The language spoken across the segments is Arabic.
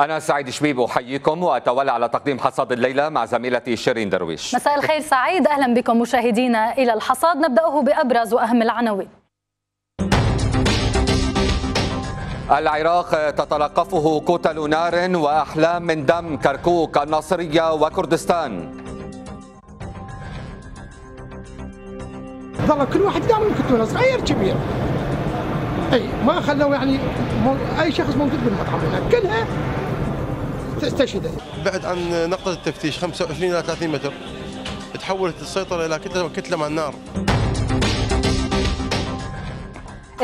أنا سعيد شبيب أحييكم وأتولى على تقديم حصاد الليلة مع زميلتي شيرين درويش مساء الخير سعيد أهلا بكم مشاهدينا إلى الحصاد نبدأه بأبرز وأهم العناوين العراق تتلقفه كتل نار وأحلام من دم كركوك الناصرية وكردستان ظل كل واحد يعمل كتلة صغير كبير اي ما خلوا يعني اي شخص موجود بالمطعم هناك كلها تستشهد بعد عن نقطة التفتيش 25 إلى 30 متر تحولت السيطرة إلى كتلة كتلة مع النار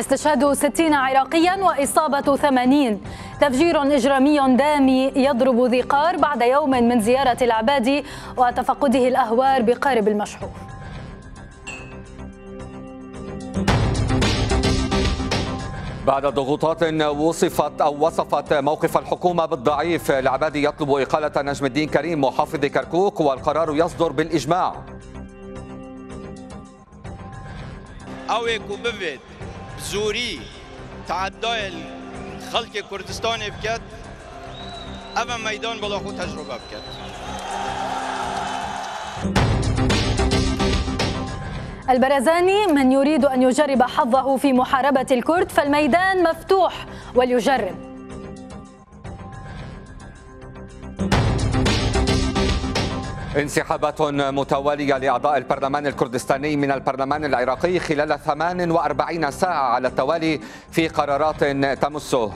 استشهاد 60 عراقيا وإصابة 80 تفجير إجرامي دامي يضرب ذي قار بعد يوم من زيارة العبادي وتفقده الأهوار بقارب المشحوف بعد ضغوطات وصفت او وصفت موقف الحكومه بالضعيف، العبادي يطلب اقاله نجم الدين كريم محافظ كركوك والقرار يصدر بالاجماع. اويكو كوبيفيد بزوري تعداي خلق كردستان بكت اما ميدان بلاخو تجربه بكت. البرزاني من يريد أن يجرب حظه في محاربة الكرد فالميدان مفتوح وليجرب انسحابات متوالية لأعضاء البرلمان الكردستاني من البرلمان العراقي خلال 48 ساعة على التوالي في قرارات تمسه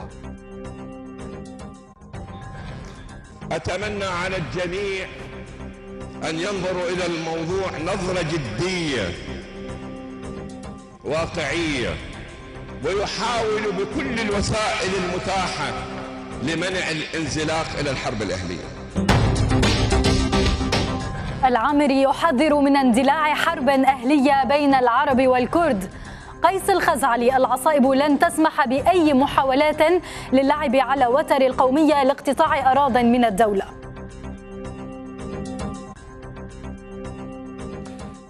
أتمنى على الجميع أن ينظروا إلى الموضوع نظرة جدية واقعية ويحاول بكل الوسائل المتاحة لمنع الانزلاق إلى الحرب الأهلية العامري يحذر من اندلاع حرب أهلية بين العرب والكرد قيس الخزعلي العصائب لن تسمح بأي محاولات للعب على وتر القومية لاقتطاع أراض من الدولة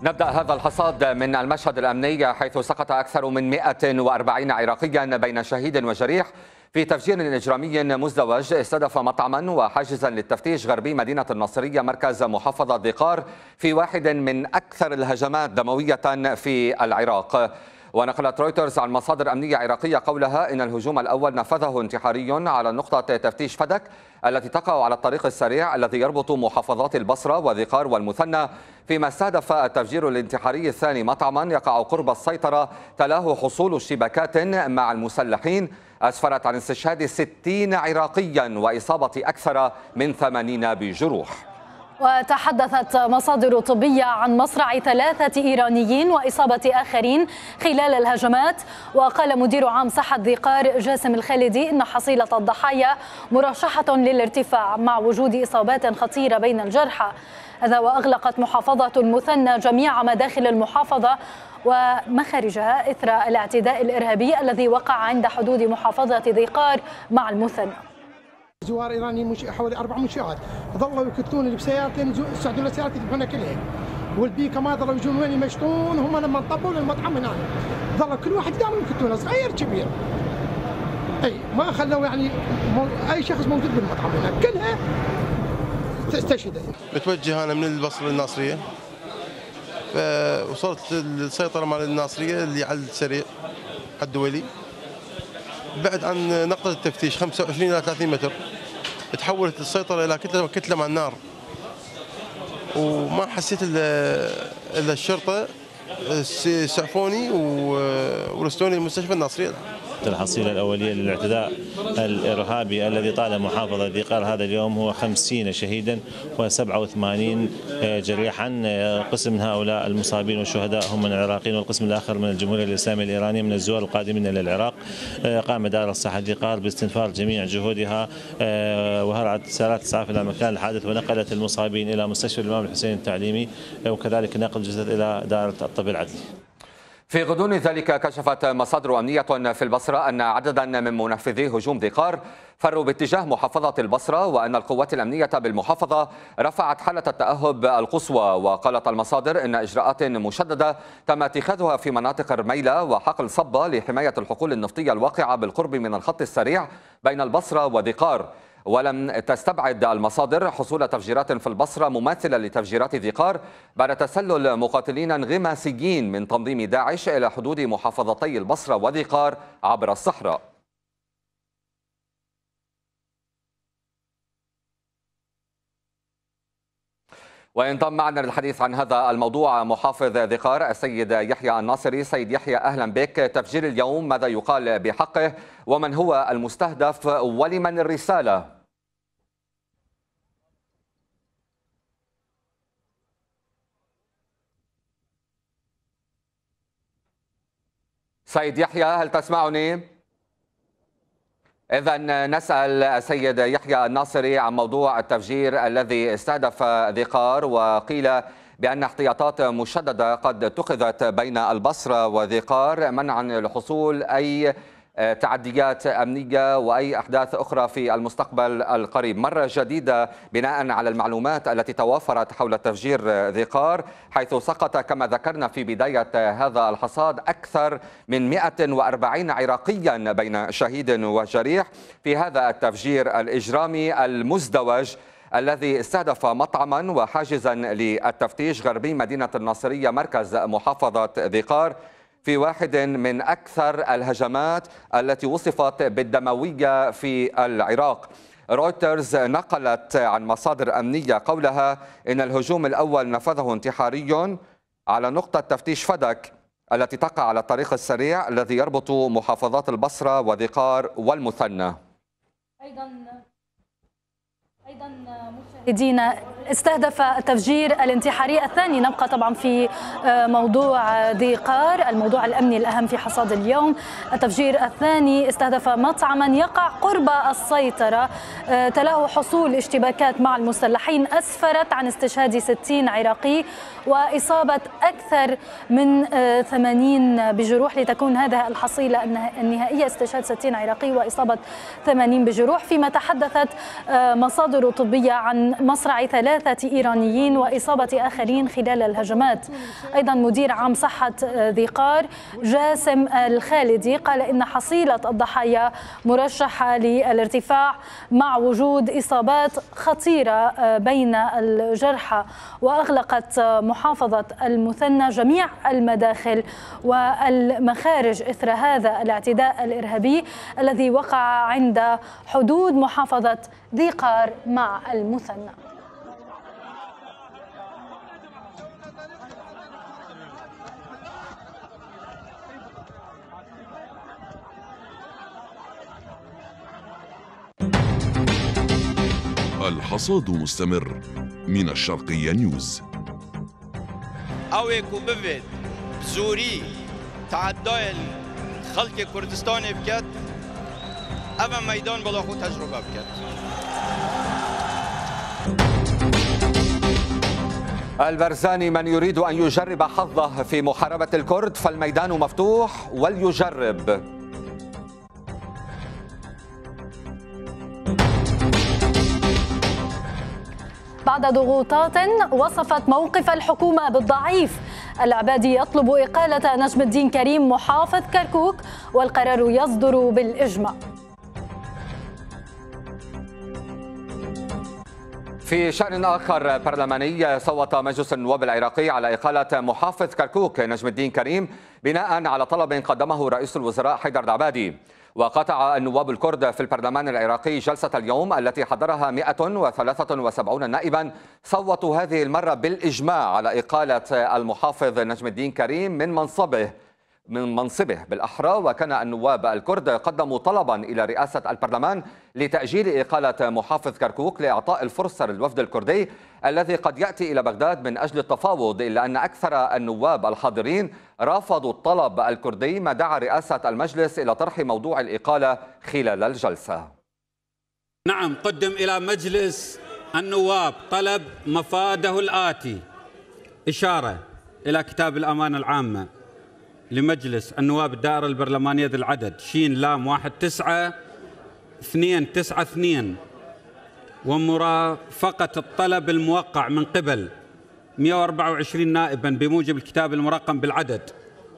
نبدأ هذا الحصاد من المشهد الأمني حيث سقط أكثر من 140 عراقيا بين شهيد وجريح في تفجير إجرامي مزدوج استهدف مطعما وحاجزا للتفتيش غربي مدينة الناصرية مركز محافظة ديقار في واحد من أكثر الهجمات دموية في العراق ونقلت رويترز عن مصادر أمنية عراقية قولها إن الهجوم الأول نفذه انتحاري على نقطة تفتيش فدك التي تقع على الطريق السريع الذي يربط محافظات البصرة وذقار والمثنى فيما استهدف التفجير الانتحاري الثاني مطعما يقع قرب السيطرة تلاه حصول شبكات مع المسلحين أسفرت عن استشهاد 60 عراقيا وإصابة أكثر من 80 بجروح وتحدثت مصادر طبية عن مصرع ثلاثة إيرانيين وإصابة آخرين خلال الهجمات وقال مدير عام صحة ذقار جاسم الخالدي إن حصيلة الضحايا مرشحة للارتفاع مع وجود إصابات خطيرة بين الجرحى هذا وأغلقت محافظة المثنى جميع مداخل المحافظة ومخارجها إثر الاعتداء الإرهابي الذي وقع عند حدود محافظة ذيقار مع المثنى زوار ايراني مش حوالي اربع منشات ظلوا يكتون بسيارتين استعدوا للسيارات يذبحونها كلها والبيكه ما ظلوا يجون وين يمشطون هم لما انطبوا للمطعم هنا ظل كل واحد قام يكتونه صغير كبير اي ما خلوا يعني اي شخص موجود بالمطعم هنا كلها استشهدت متوجه انا من البصره للناصريه فوصلت السيطره مال الناصريه اللي على السريع الدولي بعد عن نقطة التفتيش 25 إلى 30 متر تحولت السيطرة إلى كتلة كتلة مع النار وما حسيت إلا الشرطة سعفوني ورسلوني المستشفى الناصرية الحصيلة الأولية للاعتداء الإرهابي الذي طال محافظة ذي قار هذا اليوم هو 50 شهيدا و87 جريحا قسم من هؤلاء المصابين والشهداء هم من العراقيين والقسم الآخر من الجمهورية الإسلامية الإيرانية من الزوار القادمين إلى العراق قام دار الصحة ذي قار باستنفار جميع جهودها وهرعت سيارات الإسعاف إلى مكان الحادث ونقلت المصابين إلى مستشفى الإمام الحسين التعليمي وكذلك نقل الجثث إلى دائرة الطب العدلي في غضون ذلك كشفت مصادر أمنية في البصرة أن عددا من منفذي هجوم ذقار فروا باتجاه محافظة البصرة وأن القوات الأمنية بالمحافظة رفعت حالة التأهب القصوى وقالت المصادر أن إجراءات مشددة تم اتخاذها في مناطق رميلة وحقل صبة لحماية الحقول النفطية الواقعة بالقرب من الخط السريع بين البصرة وذقار ولم تستبعد المصادر حصول تفجيرات في البصرة مماثلة لتفجيرات ذيقار بعد تسلل مقاتلين انغماسيين من تنظيم داعش إلى حدود محافظتي البصرة وذيقار عبر الصحراء وينضم معنا للحديث عن هذا الموضوع محافظ ذقار السيد يحيى الناصري سيد يحيى أهلا بك تفجير اليوم ماذا يقال بحقه ومن هو المستهدف ولمن الرسالة سيد يحيى هل تسمعني؟ إذا نسأل السيد يحيى الناصري عن موضوع التفجير الذي استهدف ذقار وقيل بأن احتياطات مشددة قد اتخذت بين البصرة وذقار منعا لحصول أي آه، تعديات أمنية وأي أحداث أخرى في المستقبل القريب مرة جديدة بناء على المعلومات التي توافرت حول تفجير ذي قار حيث سقط كما ذكرنا في بداية هذا الحصاد أكثر من 140 عراقيا بين شهيد وجريح في هذا التفجير الإجرامي المزدوج الذي استهدف مطعما وحاجزا للتفتيش غربي مدينة الناصرية مركز محافظة ذي قار في واحد من أكثر الهجمات التي وصفت بالدموية في العراق رويترز نقلت عن مصادر أمنية قولها إن الهجوم الأول نفذه انتحاري على نقطة تفتيش فدك التي تقع على الطريق السريع الذي يربط محافظات البصرة وذقار والمثنى أيضا ايضا مشاهدينا استهدف التفجير الانتحاري الثاني نبقى طبعا في آه، موضوع ذي قار الموضوع الامني الاهم في حصاد اليوم التفجير الثاني استهدف مطعما يقع قرب السيطره آه، تلاه حصول اشتباكات مع المسلحين اسفرت عن استشهاد 60 عراقي واصابه اكثر من 80 آه، بجروح لتكون هذه الحصيله النهائيه استشهاد 60 عراقي واصابه 80 بجروح فيما تحدثت مصادر مصادر طبية عن مصرع ثلاثة إيرانيين وإصابة آخرين خلال الهجمات أيضا مدير عام صحة ذيقار جاسم الخالدي قال إن حصيلة الضحايا مرشحة للارتفاع مع وجود إصابات خطيرة بين الجرحى وأغلقت محافظة المثنى جميع المداخل والمخارج إثر هذا الاعتداء الإرهابي الذي وقع عند حدود محافظة ذي قار مع المثنى الحصاد مستمر من الشرقية نيوز اويكو بفيد بزوري تعدايل خلق كردستان بكت اما ميدان بلاخو تجربه بكت البرزاني من يريد أن يجرب حظه في محاربة الكرد فالميدان مفتوح وليجرب بعد ضغوطات وصفت موقف الحكومة بالضعيف العبادي يطلب إقالة نجم الدين كريم محافظ كركوك والقرار يصدر بالإجماع في شأن آخر برلماني صوت مجلس النواب العراقي على إقالة محافظ كركوك نجم الدين كريم بناء على طلب قدمه رئيس الوزراء حيدر العبادي وقطع النواب الكرد في البرلمان العراقي جلسة اليوم التي حضرها 173 نائبا صوتوا هذه المرة بالإجماع على إقالة المحافظ نجم الدين كريم من منصبه من منصبه بالأحرى وكان النواب الكرد قدموا طلبا إلى رئاسة البرلمان لتأجيل إقالة محافظ كركوك لإعطاء الفرصة للوفد الكردي الذي قد يأتي إلى بغداد من أجل التفاوض إلا أن أكثر النواب الحاضرين رافضوا الطلب الكردي ما دعا رئاسة المجلس إلى طرح موضوع الإقالة خلال الجلسة نعم قدم إلى مجلس النواب طلب مفاده الآتي إشارة إلى كتاب الأمانة العامة لمجلس النواب الدائرة البرلمانية ذي العدد شين لام واحد تسعة اثنين تسعة اثنين ومرافقة الطلب الموقع من قبل 124 نائبا بموجب الكتاب المرقم بالعدد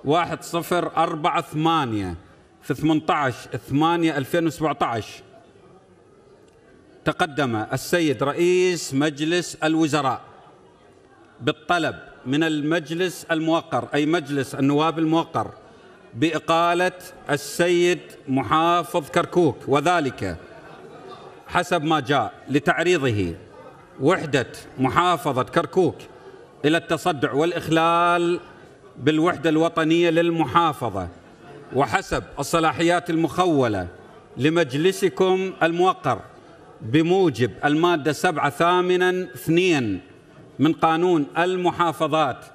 1048 في 18 8 2017 تقدم السيد رئيس مجلس الوزراء بالطلب من المجلس الموقر أي مجلس النواب الموقر بإقالة السيد محافظ كركوك وذلك حسب ما جاء لتعريضه وحدة محافظة كركوك إلى التصدع والإخلال بالوحدة الوطنية للمحافظة وحسب الصلاحيات المخولة لمجلسكم الموقر بموجب المادة سبعة ثامنا اثنين من قانون المحافظات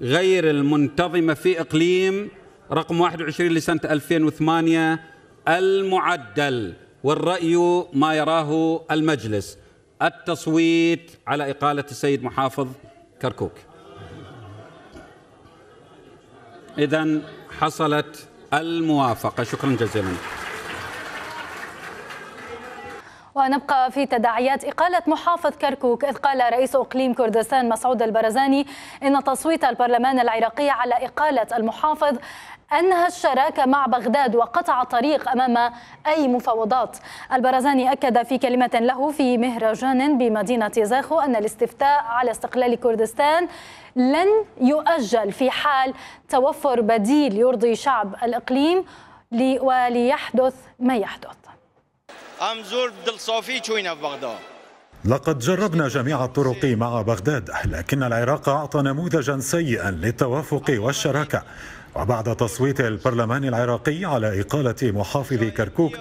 غير المنتظمة في إقليم رقم 21 لسنة 2008 المعدل والرأي ما يراه المجلس التصويت على إقالة السيد محافظ كركوك إذا حصلت الموافقة شكرا جزيلا ونبقى في تداعيات إقالة محافظ كركوك إذ قال رئيس إقليم كردستان مسعود البرزاني إن تصويت البرلمان العراقي على إقالة المحافظ أنهى الشراكة مع بغداد وقطع الطريق أمام أي مفاوضات البرزاني أكد في كلمة له في مهرجان بمدينة زاخو أن الاستفتاء على استقلال كردستان لن يؤجل في حال توفر بديل يرضي شعب الإقليم وليحدث ما يحدث ام زور دل صوفي تشوينا في بغداد لقد جربنا جميع الطرق مع بغداد لكن العراق أعطى نموذجا سيئا للتوافق والشراكة وبعد تصويت البرلمان العراقي على إقالة محافظ كركوك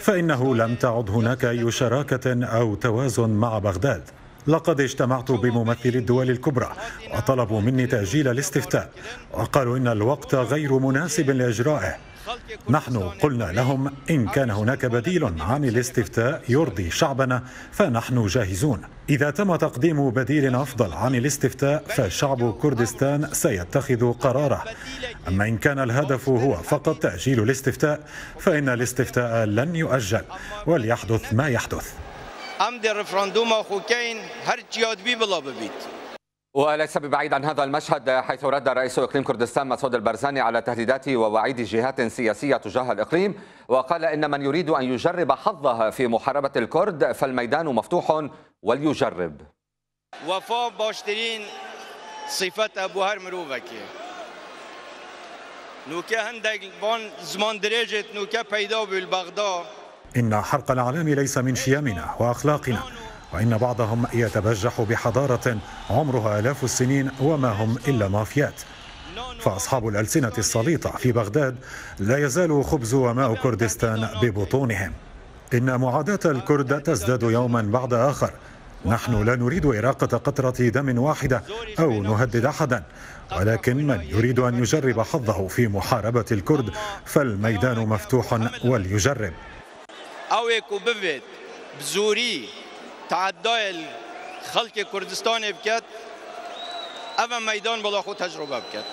فإنه لم تعد هناك أي شراكة أو توازن مع بغداد لقد اجتمعت بممثلي الدول الكبرى وطلبوا مني تأجيل الاستفتاء وقالوا إن الوقت غير مناسب لإجرائه نحن قلنا لهم إن كان هناك بديل عن الاستفتاء يرضي شعبنا فنحن جاهزون إذا تم تقديم بديل أفضل عن الاستفتاء فشعب كردستان سيتخذ قراره أما إن كان الهدف هو فقط تأجيل الاستفتاء فإن الاستفتاء لن يؤجل وليحدث ما يحدث وليس ببعيد عن هذا المشهد حيث رد رئيس اقليم كردستان مسعود البرزاني على تهديدات ووعيد جهات سياسيه تجاه الاقليم وقال ان من يريد ان يجرب حظه في محاربه الكرد فالميدان مفتوح وليجرب وفا باشترين صفات ابو هر نوكا هندك بون زمان دريجت نوكا بيدو بالبغداد ان حرق الاعلام ليس من شيمنا واخلاقنا وإن بعضهم يتبجح بحضارة عمرها آلاف السنين وما هم إلا مافيات فأصحاب الألسنة السليطة في بغداد لا يزال خبز وماء كردستان ببطونهم إن معاداة الكرد تزداد يوما بعد آخر نحن لا نريد إراقة قطرة دم واحدة أو نهدد أحدا ولكن من يريد أن يجرب حظه في محاربة الكرد فالميدان مفتوح وليجرب تعدای خلق کردستان بکت اما میدان بلا خود تجربه بکت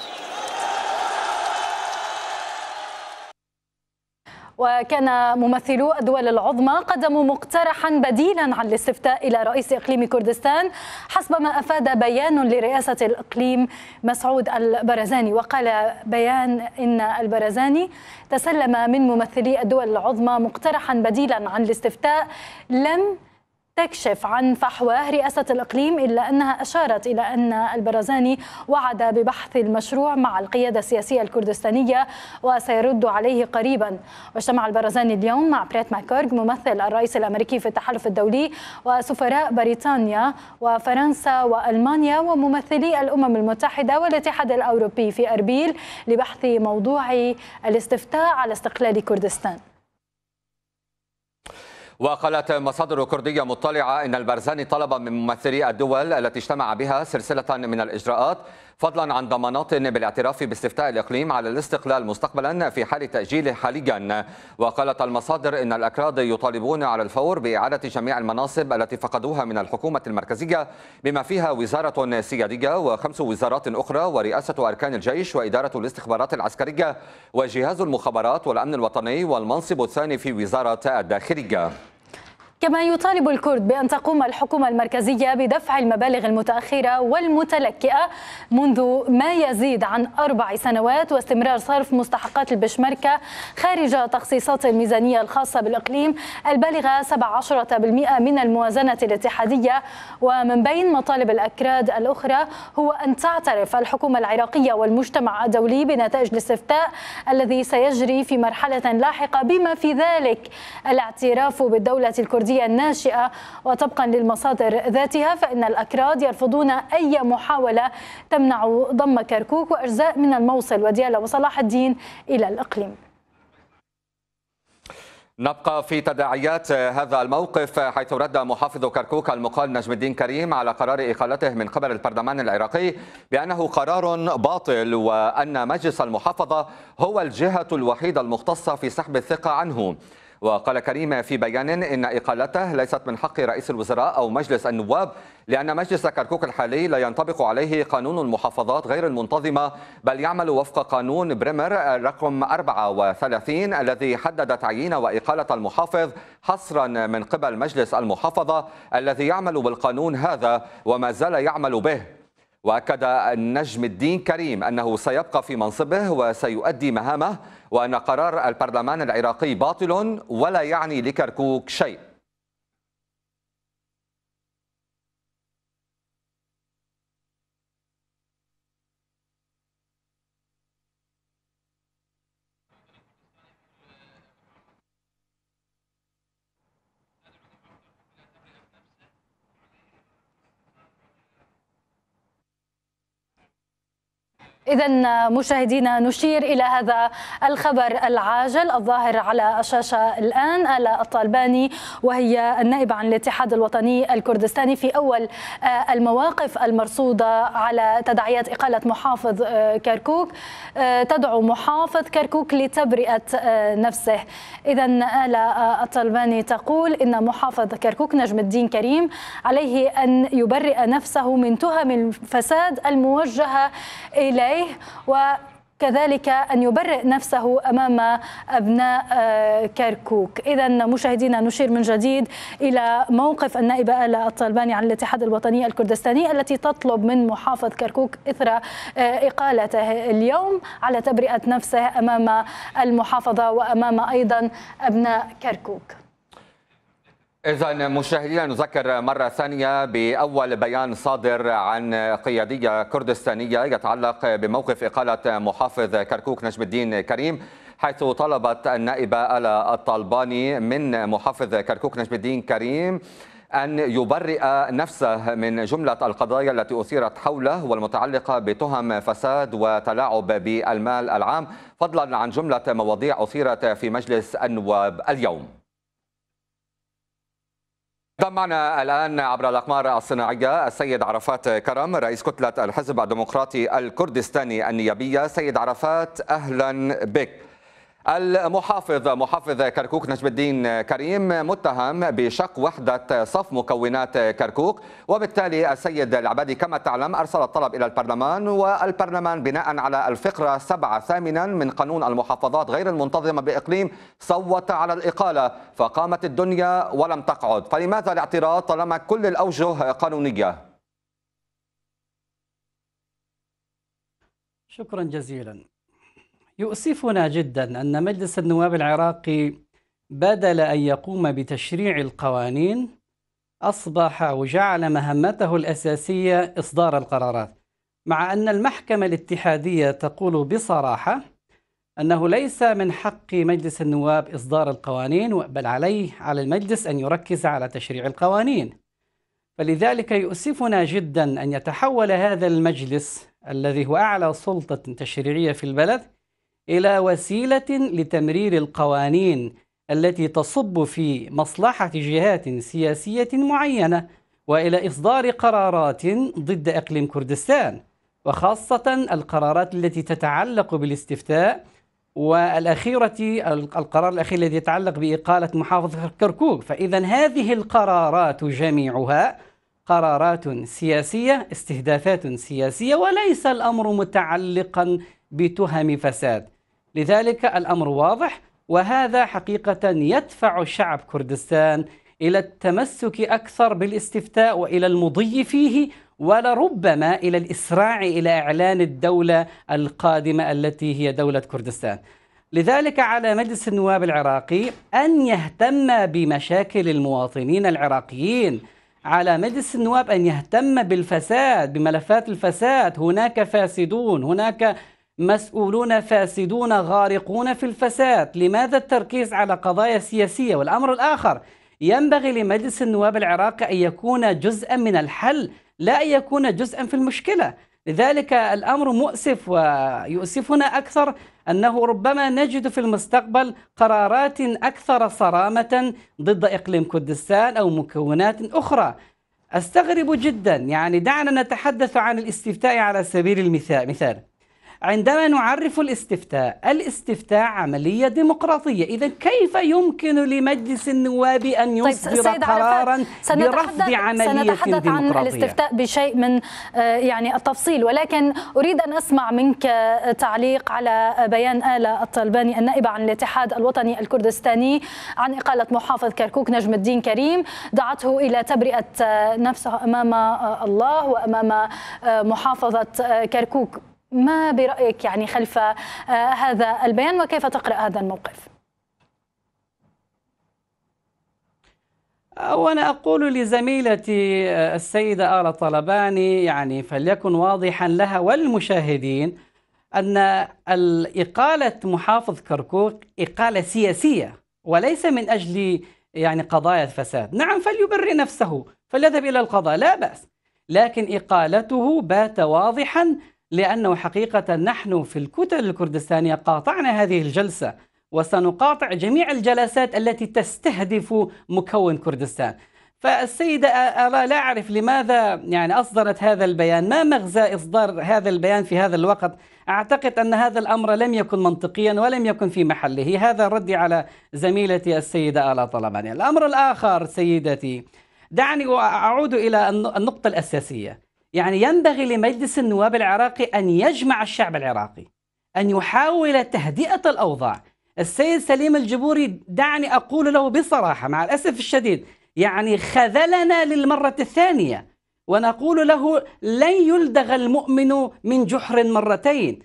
وكان ممثلو الدول العظمى قدموا مقترحا بديلا عن الاستفتاء الى رئيس اقليم كردستان حسب ما افاد بيان لرئاسه الاقليم مسعود البرزاني وقال بيان ان البرزاني تسلم من ممثلي الدول العظمى مقترحا بديلا عن الاستفتاء لم تكشف عن فحواه رئاسة الإقليم إلا أنها أشارت إلى أن البرزاني وعد ببحث المشروع مع القيادة السياسية الكردستانية وسيرد عليه قريبا واجتمع البرزاني اليوم مع بريت ماكورغ ممثل الرئيس الأمريكي في التحالف الدولي وسفراء بريطانيا وفرنسا وألمانيا وممثلي الأمم المتحدة والاتحاد الأوروبي في أربيل لبحث موضوع الاستفتاء على استقلال كردستان وقالت مصادر كردية مطلعة أن البرزاني طلب من ممثلي الدول التي اجتمع بها سلسلة من الإجراءات فضلا عن ضمانات بالاعتراف باستفتاء الإقليم على الاستقلال مستقبلا في حال تأجيله حاليا وقالت المصادر أن الأكراد يطالبون على الفور بإعادة جميع المناصب التي فقدوها من الحكومة المركزية بما فيها وزارة سيادية وخمس وزارات أخرى ورئاسة أركان الجيش وإدارة الاستخبارات العسكرية وجهاز المخابرات والأمن الوطني والمنصب الثاني في وزارة الداخلية كما يطالب الكرد بأن تقوم الحكومة المركزية بدفع المبالغ المتأخرة والمتلكئة منذ ما يزيد عن أربع سنوات واستمرار صرف مستحقات البشمركة خارج تخصيصات الميزانية الخاصة بالإقليم البالغة 17% من الموازنة الاتحادية ومن بين مطالب الأكراد الأخرى هو أن تعترف الحكومة العراقية والمجتمع الدولي بنتائج الاستفتاء الذي سيجري في مرحلة لاحقة بما في ذلك الاعتراف بالدولة الكردية السعودية الناشئة وطبقا للمصادر ذاتها فإن الأكراد يرفضون أي محاولة تمنع ضم كركوك وأجزاء من الموصل وديالة وصلاح الدين إلى الإقليم نبقى في تداعيات هذا الموقف حيث رد محافظ كركوك المقال نجم الدين كريم على قرار اقالته من قبل البرلمان العراقي بانه قرار باطل وان مجلس المحافظه هو الجهه الوحيده المختصه في سحب الثقه عنه وقال كريم في بيان إن إقالته ليست من حق رئيس الوزراء أو مجلس النواب لأن مجلس كركوك الحالي لا ينطبق عليه قانون المحافظات غير المنتظمة بل يعمل وفق قانون بريمر رقم 34 الذي حدد تعيين وإقالة المحافظ حصرا من قبل مجلس المحافظة الذي يعمل بالقانون هذا وما زال يعمل به واكد النجم الدين كريم انه سيبقى في منصبه وسيؤدي مهامه وان قرار البرلمان العراقي باطل ولا يعني لكركوك شيء إذا مشاهدينا نشير إلى هذا الخبر العاجل الظاهر على الشاشة الآن آلا الطالباني وهي النائبة عن الاتحاد الوطني الكردستاني في أول آه، المواقف المرصودة على تداعيات إقالة محافظ آه، كركوك آه، تدعو محافظ كركوك لتبرئة نفسه إذا آلا الطالباني تقول إن محافظ كركوك نجم الدين كريم عليه أن يبرئ نفسه من تهم الفساد الموجهة إليه عليه و كذلك أن يبرئ نفسه أمام أبناء آه، كركوك إذا مشاهدينا نشير من جديد إلى موقف النائبة آلة الطالباني عن الاتحاد الوطني الكردستاني التي تطلب من محافظ كركوك إثر آه، إقالته اليوم على تبرئة نفسه أمام المحافظة وأمام أيضا أبناء كركوك إذا مشاهدينا نذكر مرة ثانية بأول بيان صادر عن قيادية كردستانية يتعلق بموقف إقالة محافظ كركوك نجم الدين كريم حيث طلبت النائبة ألا الطالباني من محافظ كركوك نجم الدين كريم أن يبرئ نفسه من جملة القضايا التي أثيرت حوله والمتعلقة بتهم فساد وتلاعب بالمال العام فضلا عن جملة مواضيع أثيرت في مجلس النواب اليوم انضم معنا الان عبر الاقمار الصناعيه السيد عرفات كرم رئيس كتله الحزب الديمقراطي الكردستاني النيابيه سيد عرفات اهلا بك المحافظ محافظ كركوك نجم الدين كريم متهم بشق وحدة صف مكونات كركوك وبالتالي السيد العبادي كما تعلم أرسل الطلب إلى البرلمان والبرلمان بناء على الفقرة سبعة ثامنا من قانون المحافظات غير المنتظمة بإقليم صوت على الإقالة فقامت الدنيا ولم تقعد فلماذا الاعتراض طالما كل الأوجه قانونية شكرا جزيلا يؤسفنا جدا أن مجلس النواب العراقي بدل أن يقوم بتشريع القوانين أصبح وجعل مهمته الأساسية إصدار القرارات مع أن المحكمة الاتحادية تقول بصراحة أنه ليس من حق مجلس النواب إصدار القوانين بل عليه على المجلس أن يركز على تشريع القوانين فلذلك يؤسفنا جدا أن يتحول هذا المجلس الذي هو أعلى سلطة تشريعية في البلد إلى وسيلة لتمرير القوانين التي تصب في مصلحة جهات سياسية معينة وإلى إصدار قرارات ضد إقليم كردستان وخاصة القرارات التي تتعلق بالاستفتاء والأخيرة القرار الأخير الذي يتعلق بإقالة محافظة كركوك فإذا هذه القرارات جميعها قرارات سياسية استهدافات سياسية وليس الأمر متعلقا بتهم فساد لذلك الأمر واضح وهذا حقيقة يدفع شعب كردستان إلى التمسك أكثر بالاستفتاء وإلى المضي فيه ولربما إلى الإسراع إلى إعلان الدولة القادمة التي هي دولة كردستان لذلك على مجلس النواب العراقي أن يهتم بمشاكل المواطنين العراقيين على مجلس النواب أن يهتم بالفساد بملفات الفساد هناك فاسدون هناك مسؤولون فاسدون غارقون في الفساد لماذا التركيز على قضايا سياسية والأمر الآخر ينبغي لمجلس النواب العراقي أن يكون جزءا من الحل لا أن يكون جزءا في المشكلة لذلك الأمر مؤسف ويؤسفنا أكثر أنه ربما نجد في المستقبل قرارات أكثر صرامة ضد إقليم كردستان أو مكونات أخرى أستغرب جدا يعني دعنا نتحدث عن الاستفتاء على سبيل المثال مثال عندما نعرف الاستفتاء الاستفتاء عملية ديمقراطية إذا كيف يمكن لمجلس النواب أن طيب، يصدر طيب قرارا برفض عملية سنتحدث عن الاستفتاء بشيء من آه، يعني التفصيل ولكن أريد أن أسمع منك آه، تعليق على بيان آلة الطلباني النائبة عن الاتحاد الوطني الكردستاني عن إقالة محافظ كركوك نجم الدين كريم دعته إلى تبرئة آه، نفسه أمام الله وأمام محافظة كركوك ما برأيك يعني خلف آه، هذا البيان وكيف تقرأ هذا الموقف؟ وأنا أقول لزميلتي آه، السيدة اله طلباني يعني فليكن واضحا لها والمشاهدين أن إقالة محافظ كركوك إقالة سياسية وليس من أجل يعني قضايا الفساد، نعم فليبرئ نفسه فليذهب إلى القضاء لا بأس لكن إقالته بات واضحا لأنه حقيقة نحن في الكتل الكردستانية قاطعنا هذه الجلسة وسنقاطع جميع الجلسات التي تستهدف مكون كردستان فالسيدة ألا لا أعرف لماذا يعني أصدرت هذا البيان ما مغزى إصدار هذا البيان في هذا الوقت أعتقد أن هذا الأمر لم يكن منطقيا ولم يكن في محله هذا ردي على زميلتي السيدة ألا طلباني الأمر الآخر سيدتي دعني أعود إلى النقطة الأساسية يعني ينبغي لمجلس النواب العراقي أن يجمع الشعب العراقي أن يحاول تهدئة الأوضاع السيد سليم الجبوري دعني أقول له بصراحة مع الأسف الشديد يعني خذلنا للمرة الثانية ونقول له لن يلدغ المؤمن من جحر مرتين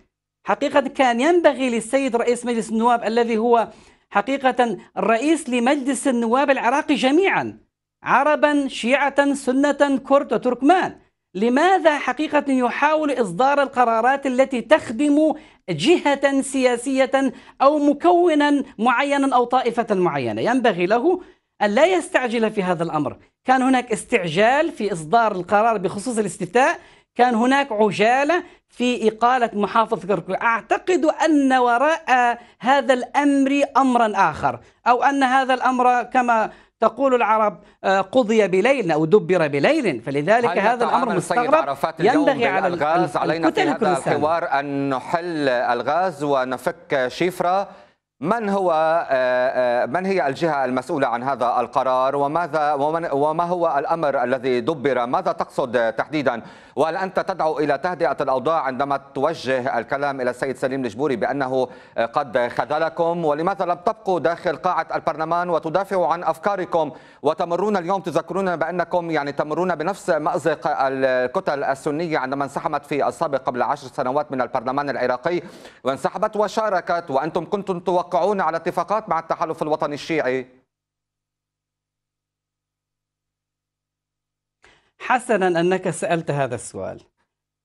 حقيقة كان ينبغي للسيد رئيس مجلس النواب الذي هو حقيقة الرئيس لمجلس النواب العراقي جميعا عربا شيعة سنة كرد وتركمان لماذا حقيقة يحاول إصدار القرارات التي تخدم جهة سياسية أو مكونا معينا أو طائفة معينة ينبغي له أن لا يستعجل في هذا الأمر كان هناك استعجال في إصدار القرار بخصوص الاستفتاء كان هناك عجالة في إقالة محافظ كركوك أعتقد أن وراء هذا الأمر أمرا آخر أو أن هذا الأمر كما تقول العرب آه، قضي بليل أو دبر بليل فلذلك هذا الأمر مستغرب ينبغي على الغاز علينا في هذا الحوار أن نحل الغاز ونفك شفرة من هو آه، آه، من هي الجهة المسؤولة عن هذا القرار وماذا وما هو الأمر الذي دبر ماذا تقصد تحديدا وهل أنت تدعو إلى تهدئة الأوضاع عندما توجه الكلام إلى السيد سليم الجبوري بأنه قد خذلكم ولماذا لم تبقوا داخل قاعة البرلمان وتدافعوا عن أفكاركم وتمرون اليوم تذكرون بأنكم يعني تمرون بنفس مأزق الكتل السنية عندما انسحبت في السابق قبل عشر سنوات من البرلمان العراقي وانسحبت وشاركت وأنتم كنتم توقعون على اتفاقات مع التحالف الوطني الشيعي حسنا أنك سألت هذا السؤال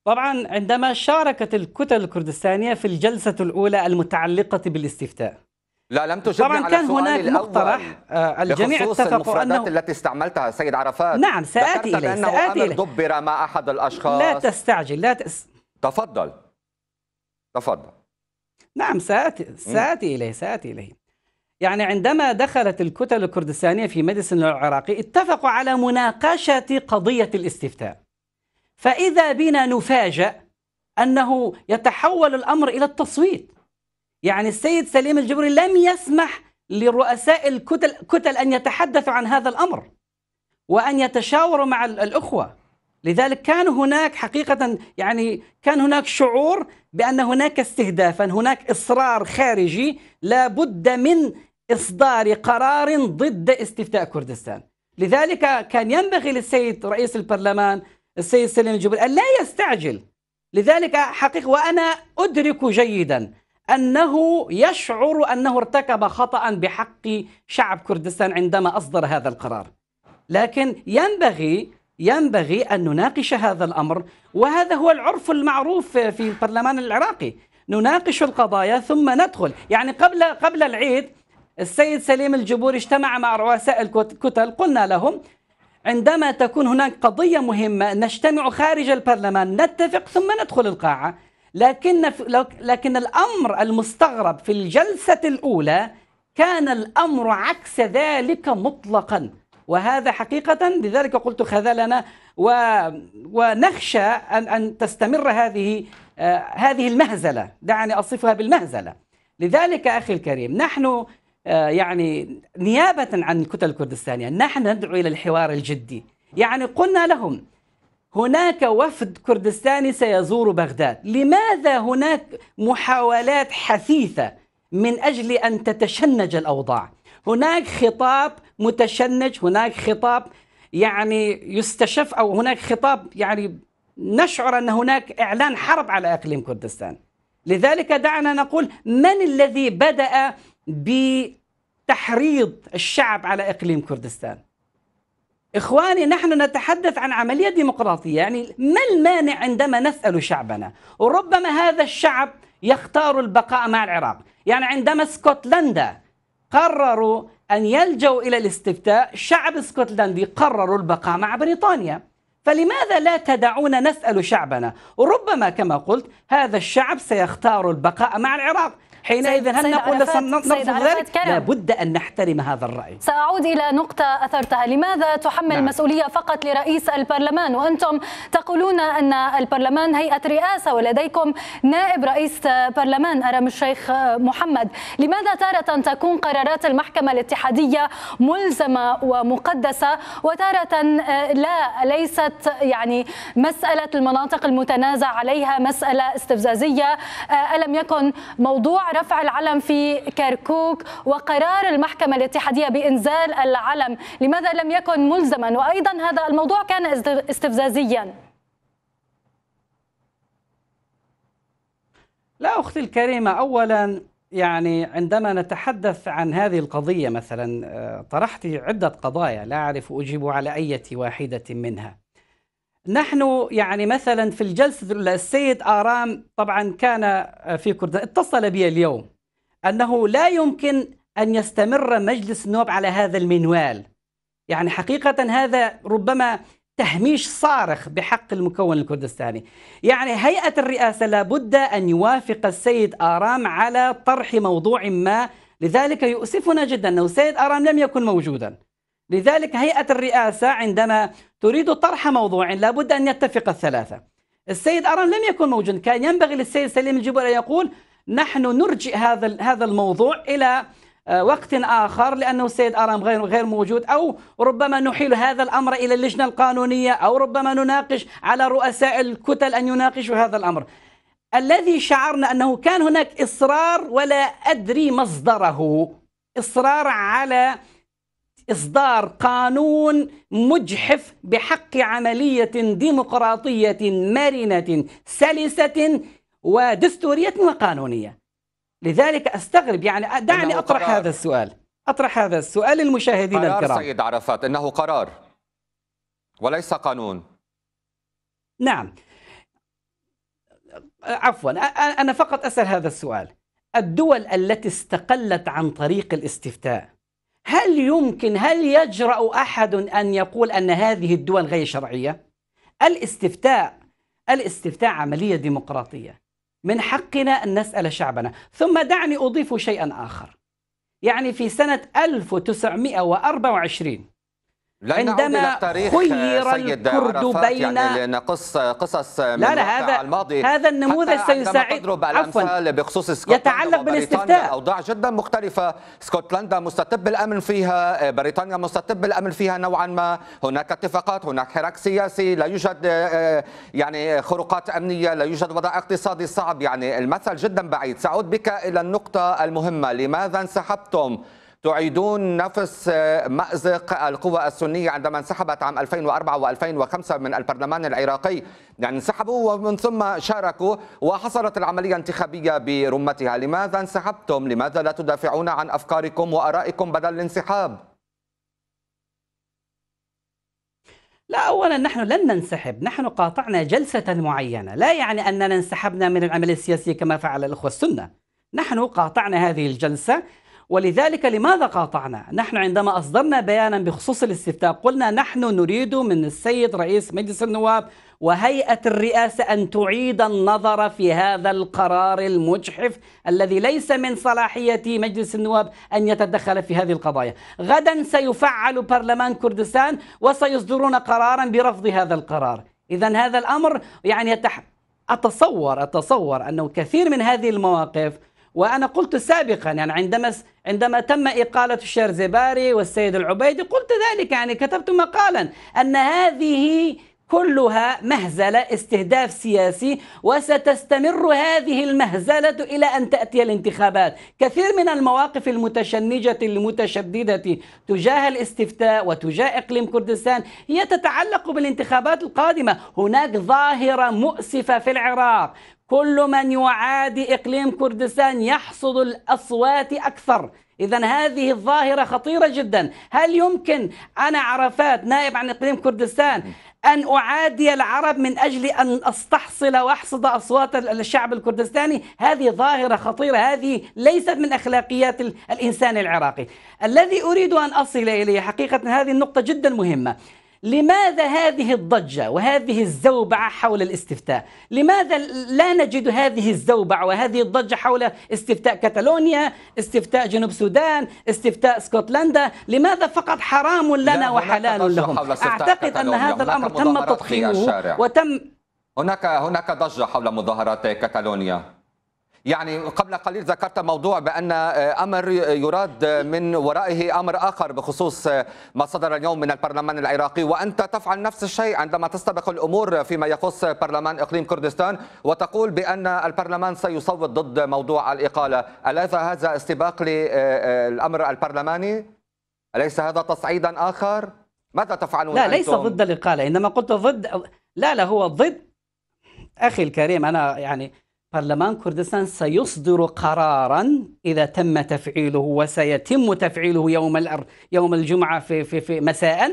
طبعا عندما شاركت الكتل الكردستانية في الجلسة الأولى المتعلقة بالاستفتاء لا لم تجبني طبعا على كان هناك مقترح آه، الجميع اتفقوا انه التي استعملتها سيد عرفات نعم ساتي اليه ساتي أمر دبر مع احد الاشخاص لا تستعجل لا تس... تفضل تفضل نعم ساتي ساتي اليه ساتي اليه يعني عندما دخلت الكتل الكردستانية في مجلس العراقي اتفقوا على مناقشة قضية الاستفتاء فإذا بنا نفاجأ أنه يتحول الأمر إلى التصويت يعني السيد سليم الجبري لم يسمح لرؤساء الكتل كتل أن يتحدثوا عن هذا الأمر وأن يتشاوروا مع الأخوة لذلك كان هناك حقيقة يعني كان هناك شعور بأن هناك استهدافا هناك إصرار خارجي لابد من إصدار قرار ضد استفتاء كردستان لذلك كان ينبغي للسيد رئيس البرلمان السيد سليم الجبر أن لا يستعجل لذلك حقيقة وأنا أدرك جيدا أنه يشعر أنه ارتكب خطأ بحق شعب كردستان عندما أصدر هذا القرار لكن ينبغي ينبغي أن نناقش هذا الأمر وهذا هو العرف المعروف في البرلمان العراقي نناقش القضايا ثم ندخل يعني قبل قبل العيد السيد سليم الجبور اجتمع مع رؤساء الكتل قلنا لهم عندما تكون هناك قضية مهمة نجتمع خارج البرلمان نتفق ثم ندخل القاعة لكن لكن الأمر المستغرب في الجلسة الأولى كان الأمر عكس ذلك مطلقا وهذا حقيقة لذلك قلت خذلنا و ونخشى أن أن تستمر هذه آه، هذه المهزلة دعني أصفها بالمهزلة لذلك أخي الكريم نحن آه، يعني نيابة عن الكتل الكردستانية يعني نحن ندعو إلى الحوار الجدي يعني قلنا لهم هناك وفد كردستاني سيزور بغداد لماذا هناك محاولات حثيثة من أجل أن تتشنج الأوضاع هناك خطاب متشنج هناك خطاب يعني يستشف أو هناك خطاب يعني نشعر أن هناك إعلان حرب على إقليم كردستان لذلك دعنا نقول من الذي بدأ بتحريض الشعب على اقليم كردستان. اخواني نحن نتحدث عن عمليه ديمقراطيه، يعني ما المانع عندما نسال شعبنا؟ وربما هذا الشعب يختار البقاء مع العراق، يعني عندما اسكتلندا قرروا ان يلجوا الى الاستفتاء، شعب اسكتلندي قرروا البقاء مع بريطانيا. فلماذا لا تدعونا نسأل شعبنا؟ وربما كما قلت هذا الشعب سيختار البقاء مع العراق حينئذ هل نقول نرفض ذلك؟ لابد أن نحترم هذا الرأي سأعود إلى نقطة أثرتها لماذا تحمل نعم. مسؤولية فقط لرئيس البرلمان وأنتم تقولون أن البرلمان هيئة رئاسة ولديكم نائب رئيس برلمان أرم الشيخ محمد لماذا تارة تكون قرارات المحكمة الاتحادية ملزمة ومقدسة وتارة لا ليست يعني مسألة المناطق المتنازع عليها مسألة استفزازية ألم يكن موضوع رفع العلم في كركوك وقرار المحكمة الاتحادية بإنزال العلم لماذا لم يكن ملزما وأيضا هذا الموضوع كان استفزازيا لا أختي الكريمة أولا يعني عندما نتحدث عن هذه القضية مثلا آه، طرحت عدة قضايا لا أعرف أجيب على أي واحدة منها نحن يعني مثلا في الجلسة السيد آرام طبعا كان في كردستان اتصل بي اليوم أنه لا يمكن أن يستمر مجلس النواب على هذا المنوال يعني حقيقة هذا ربما تهميش صارخ بحق المكون الكردستاني يعني هيئة الرئاسة لابد أن يوافق السيد آرام على طرح موضوع ما لذلك يؤسفنا جدا أنه السيد آرام لم يكن موجودا لذلك هيئة الرئاسة عندما تريد طرح موضوع لابد أن يتفق الثلاثة السيد أرن لم يكن موجود كان ينبغي للسيد سليم الجبر أن يقول نحن نرجئ هذا هذا الموضوع إلى آه، وقت آخر لأنه السيد أرام غير غير موجود أو ربما نحيل هذا الأمر إلى اللجنة القانونية أو ربما نناقش على رؤساء الكتل أن يناقشوا هذا الأمر الذي شعرنا أنه كان هناك إصرار ولا أدري مصدره إصرار على إصدار قانون مجحف بحق عملية ديمقراطية مرنة سلسة ودستورية وقانونية لذلك أستغرب يعني دعني أطرح قرار. هذا السؤال أطرح هذا السؤال للمشاهدين قرار الكرام سيد عرفات إنه قرار وليس قانون نعم عفوا أنا فقط أسأل هذا السؤال الدول التي استقلت عن طريق الاستفتاء هل يمكن هل يجرأ أحد أن يقول أن هذه الدول غير شرعية؟ الاستفتاء الاستفتاء عملية ديمقراطية من حقنا أن نسأل شعبنا ثم دعني أضيف شيئا آخر يعني في سنة 1924 عندما خير آه، الكرد يعني بين يعني لنقص قصص من لا لا هذا الماضي هذا النموذج سيساعد عفوا بخصوص اسكتلندا يتعلق بالاستفتاء الاوضاع جدا مختلفه اسكتلندا مستتب الامن فيها آه، بريطانيا مستتب الامن فيها نوعا ما هناك اتفاقات هناك حراك سياسي لا يوجد آه، يعني خروقات امنيه لا يوجد وضع اقتصادي صعب يعني المثل جدا بعيد سأعود بك الى النقطه المهمه لماذا انسحبتم تعيدون نفس آه، مأزق القوى السنية عندما انسحبت عام 2004 و2005 من البرلمان العراقي يعني انسحبوا ومن ثم شاركوا وحصلت العملية انتخابية برمتها لماذا انسحبتم؟ لماذا لا تدافعون عن أفكاركم وأرائكم بدل الانسحاب؟ لا أولا نحن لن ننسحب نحن قاطعنا جلسة معينة لا يعني أننا انسحبنا من العمل السياسي كما فعل الأخوة السنة نحن قاطعنا هذه الجلسة ولذلك لماذا قاطعنا؟ نحن عندما أصدرنا بيانا بخصوص الاستفتاء قلنا نحن نريد من السيد رئيس مجلس النواب وهيئة الرئاسة أن تعيد النظر في هذا القرار المجحف الذي ليس من صلاحية مجلس النواب أن يتدخل في هذه القضايا غدا سيفعل برلمان كردستان وسيصدرون قرارا برفض هذا القرار إذا هذا الأمر يعني أتصور أتصور أنه كثير من هذه المواقف وأنا قلت سابقا يعني عندما عندما تم إقالة الشرزباري والسيد العبيدي قلت ذلك يعني كتبت مقالا أن هذه كلها مهزلة استهداف سياسي وستستمر هذه المهزلة إلى أن تأتي الانتخابات كثير من المواقف المتشنجة المتشددة تجاه الاستفتاء وتجاه إقليم كردستان هي تتعلق بالانتخابات القادمة هناك ظاهرة مؤسفة في العراق كل من يعادي إقليم كردستان يحصد الأصوات أكثر إذا هذه الظاهرة خطيرة جدا هل يمكن أنا عرفات نائب عن إقليم كردستان أن أعادي العرب من أجل أن أستحصل وأحصد أصوات الشعب الكردستاني هذه ظاهرة خطيرة هذه ليست من أخلاقيات الإنسان العراقي الذي أريد أن أصل إليه حقيقة هذه النقطة جدا مهمة لماذا هذه الضجة وهذه الزوبعة حول الاستفتاء؟ لماذا لا نجد هذه الزوبعة وهذه الضجة حول استفتاء كتالونيا، استفتاء جنوب السودان، استفتاء اسكتلندا؟ لماذا فقط حرام لنا وحلال لهم؟ أعتقد أن هذا الأمر تم تضخيمه وتم هناك هناك ضجة حول مظاهرات كتالونيا يعني قبل قليل ذكرت موضوع بأن آه، أمر يراد آه، من ورائه أمر آخر بخصوص آه، ما صدر اليوم من البرلمان العراقي وأنت تفعل نفس الشيء عندما تستبق الأمور فيما يخص برلمان إقليم كردستان وتقول بأن البرلمان سيصوت ضد موضوع الإقالة أليس هذا استباق للأمر البرلماني؟ أليس هذا تصعيدا آخر؟ ماذا تفعلون لا أنتم؟ ليس ضد الإقالة إنما قلت ضد لا لا هو ضد أخي الكريم أنا يعني برلمان كردستان سيصدر قرارا اذا تم تفعيله وسيتم تفعيله يوم يوم الجمعه في في في مساء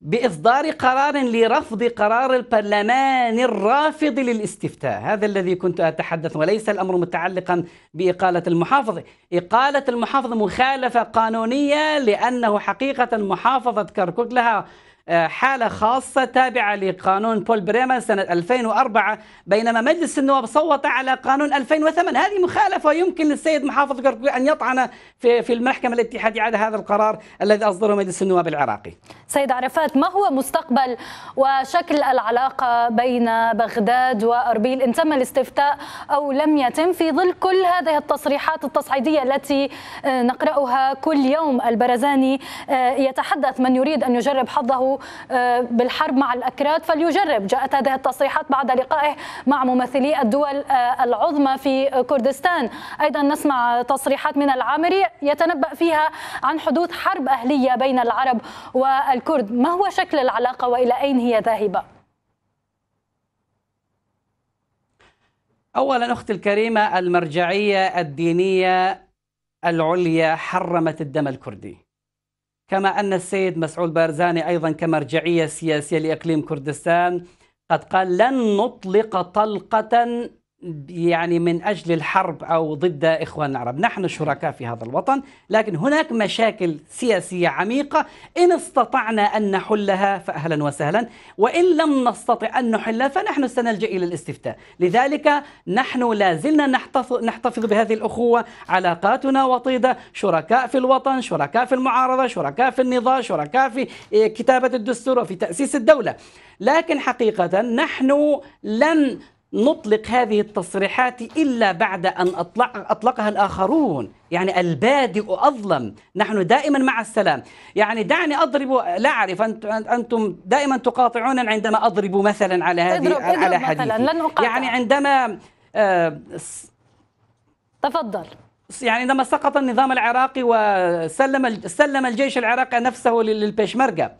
باصدار قرار لرفض قرار البرلمان الرافض للاستفتاء، هذا الذي كنت اتحدث وليس الامر متعلقا باقاله المحافظ، اقاله المحافظ مخالفه قانونيه لانه حقيقه محافظه كركوك لها آه، حالة خاصة تابعة لقانون بول بريمان سنة 2004 بينما مجلس النواب صوت على قانون 2008 هذه مخالفة يمكن للسيد محافظ قرقوي أن يطعن في في المحكمة الاتحادية على هذا القرار الذي أصدره مجلس النواب العراقي سيد عرفات ما هو مستقبل وشكل العلاقة بين بغداد وأربيل إن تم الاستفتاء أو لم يتم في ظل كل هذه التصريحات التصعيدية التي آه، نقرأها كل يوم البرزاني آه، يتحدث من يريد أن يجرب حظه آه، بالحرب مع الأكراد فليجرب جاءت هذه التصريحات بعد لقائه مع ممثلي الدول آه، العظمى في كردستان أيضا نسمع تصريحات من العامري يتنبأ فيها عن حدوث حرب أهلية بين العرب والكرد ما هو شكل العلاقة وإلى أين هي ذاهبة؟ اولا اختي الكريمه المرجعيه الدينيه العليا حرمت الدم الكردي كما أن السيد مسعود بارزاني أيضا كمرجعية سياسية لإقليم كردستان قد قال لن نطلق طلقة يعني من أجل الحرب أو ضد إخواننا العرب نحن شركاء في هذا الوطن لكن هناك مشاكل سياسية عميقة إن استطعنا أن نحلها فأهلا وسهلا وإن لم نستطع أن نحلها فنحن سنلجأ إلى الاستفتاء لذلك نحن لا زلنا نحتفظ بهذه الأخوة علاقاتنا وطيدة شركاء في الوطن شركاء في المعارضة شركاء في النضال شركاء في كتابة الدستور وفي تأسيس الدولة لكن حقيقة نحن لن نطلق هذه التصريحات إلا بعد أن أطلق أطلقها الآخرون يعني البادئ أظلم نحن دائما مع السلام يعني دعني أضرب لا أعرف أنتم دائما تقاطعون عندما أضرب مثلا على هذه تضرب على حديثي يعني عندما آه تفضل يعني عندما سقط النظام العراقي وسلم سلم الجيش العراقي نفسه للبيشمركه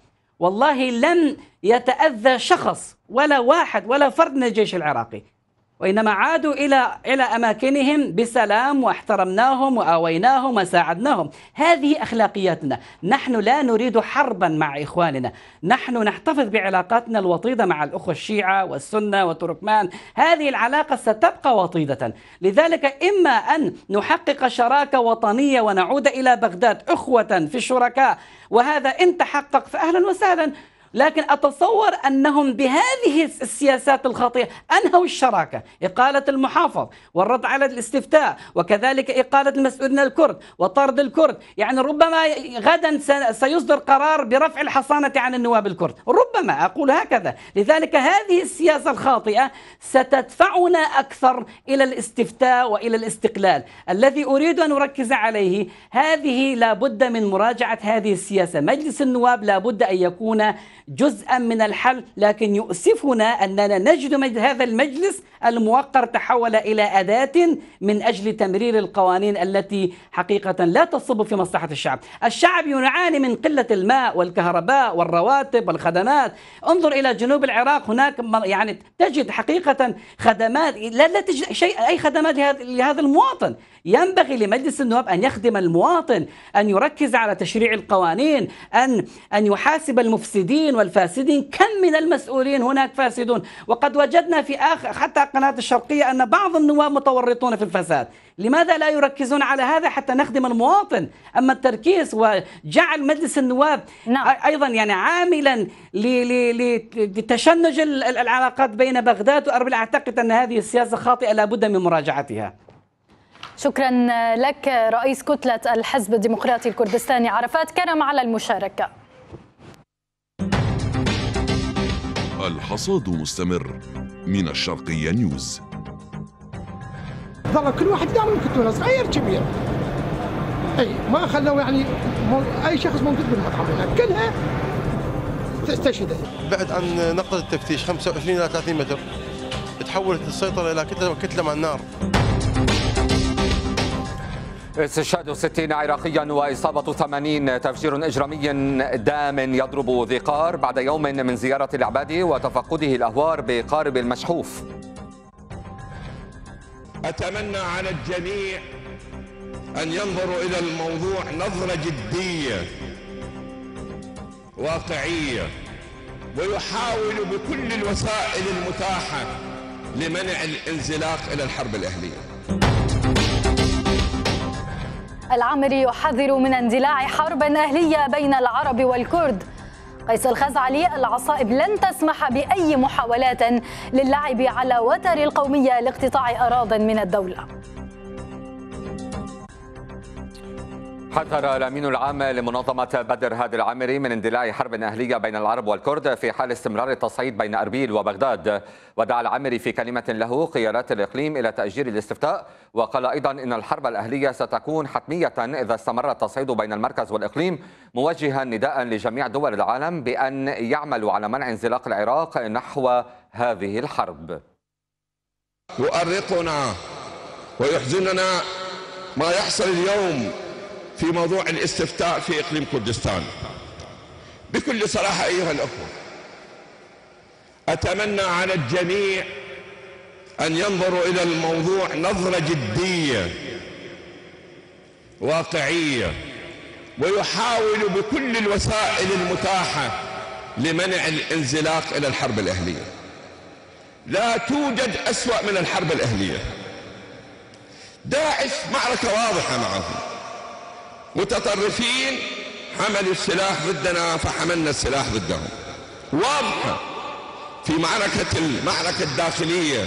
والله لم يتأذى شخص ولا واحد ولا فرد من الجيش العراقي وإنما عادوا إلى إلى أماكنهم بسلام واحترمناهم وآويناهم وساعدناهم هذه أخلاقياتنا نحن لا نريد حربا مع إخواننا نحن نحتفظ بعلاقاتنا الوطيدة مع الأخوة الشيعة والسنة والتركمان هذه العلاقة ستبقى وطيدة لذلك إما أن نحقق شراكة وطنية ونعود إلى بغداد أخوة في الشركاء وهذا إن تحقق فأهلا وسهلا لكن أتصور أنهم بهذه السياسات الخاطئة أنهوا الشراكة إقالة المحافظ والرد على الاستفتاء وكذلك إقالة المسؤولين الكرد وطرد الكرد يعني ربما غدا سيصدر قرار برفع الحصانة عن النواب الكرد ربما أقول هكذا لذلك هذه السياسة الخاطئة ستدفعنا أكثر إلى الاستفتاء وإلى الاستقلال الذي أريد أن أركز عليه هذه لابد من مراجعة هذه السياسة مجلس النواب لابد أن يكون جزءا من الحل لكن يؤسفنا أننا نجد هذا المجلس الموقر تحول إلى أداة من أجل تمرير القوانين التي حقيقة لا تصب في مصلحة الشعب الشعب يعاني من قلة الماء والكهرباء والرواتب والخدمات انظر إلى جنوب العراق هناك يعني تجد حقيقة خدمات لا, لا تجد شيء أي خدمات لهذا المواطن ينبغي لمجلس النواب أن يخدم المواطن أن يركز على تشريع القوانين أن أن يحاسب المفسدين والفاسدين كم من المسؤولين هناك فاسدون وقد وجدنا في آخر حتى قناة الشرقية أن بعض النواب متورطون في الفساد لماذا لا يركزون على هذا حتى نخدم المواطن أما التركيز وجعل مجلس النواب نعم. أيضا يعني عاملا لتشنج العلاقات بين بغداد وأربيل أعتقد أن هذه السياسة خاطئة لا بد من مراجعتها شكرا لك رئيس كتلة الحزب الديمقراطي الكردستاني عرفات كرم على المشاركة الحصاد مستمر من الشرقية نيوز ظل كل واحد يعمل كتلة صغير كبير اي ما خلوا يعني اي شخص موجود بالمطعم هناك كلها استشهدت بعد عن نقطة التفتيش 25 إلى 30 متر تحولت السيطرة إلى كتلة كتلة مع النار استشهاد 60 عراقيا وإصابة 80 تفجير إجرامي دام يضرب ذي قار بعد يوم من زيارة العبادي وتفقده الأهوار بقارب المشحوف أتمنى على الجميع أن ينظروا إلى الموضوع نظرة جدية واقعية ويحاولوا بكل الوسائل المتاحة لمنع الانزلاق إلى الحرب الأهلية العامري يحذر من اندلاع حرب أهلية بين العرب والكرد قيس الخزعلي العصائب لن تسمح بأي محاولات للعب على وتر القومية لاقتطاع أراض من الدولة حذر الامين العام لمنظمه بدر هادي العامري من اندلاع حرب اهليه بين العرب والكرد في حال استمرار التصعيد بين اربيل وبغداد ودعا العامري في كلمه له خيارات الاقليم الى تاجيل الاستفتاء وقال ايضا ان الحرب الاهليه ستكون حتميه اذا استمر التصعيد بين المركز والاقليم موجها نداء لجميع دول العالم بان يعملوا على منع انزلاق العراق نحو هذه الحرب يؤرقنا ويحزننا ما يحصل اليوم في موضوع الاستفتاء في إقليم كردستان بكل صراحة أيها الأخوة أتمنى على الجميع أن ينظروا إلى الموضوع نظرة جدية واقعية ويحاولوا بكل الوسائل المتاحة لمنع الانزلاق إلى الحرب الأهلية لا توجد أسوأ من الحرب الأهلية داعش معركة واضحة معهم متطرفين حملوا السلاح ضدنا فحملنا السلاح ضدهم واضحة في معركة المعركة الداخلية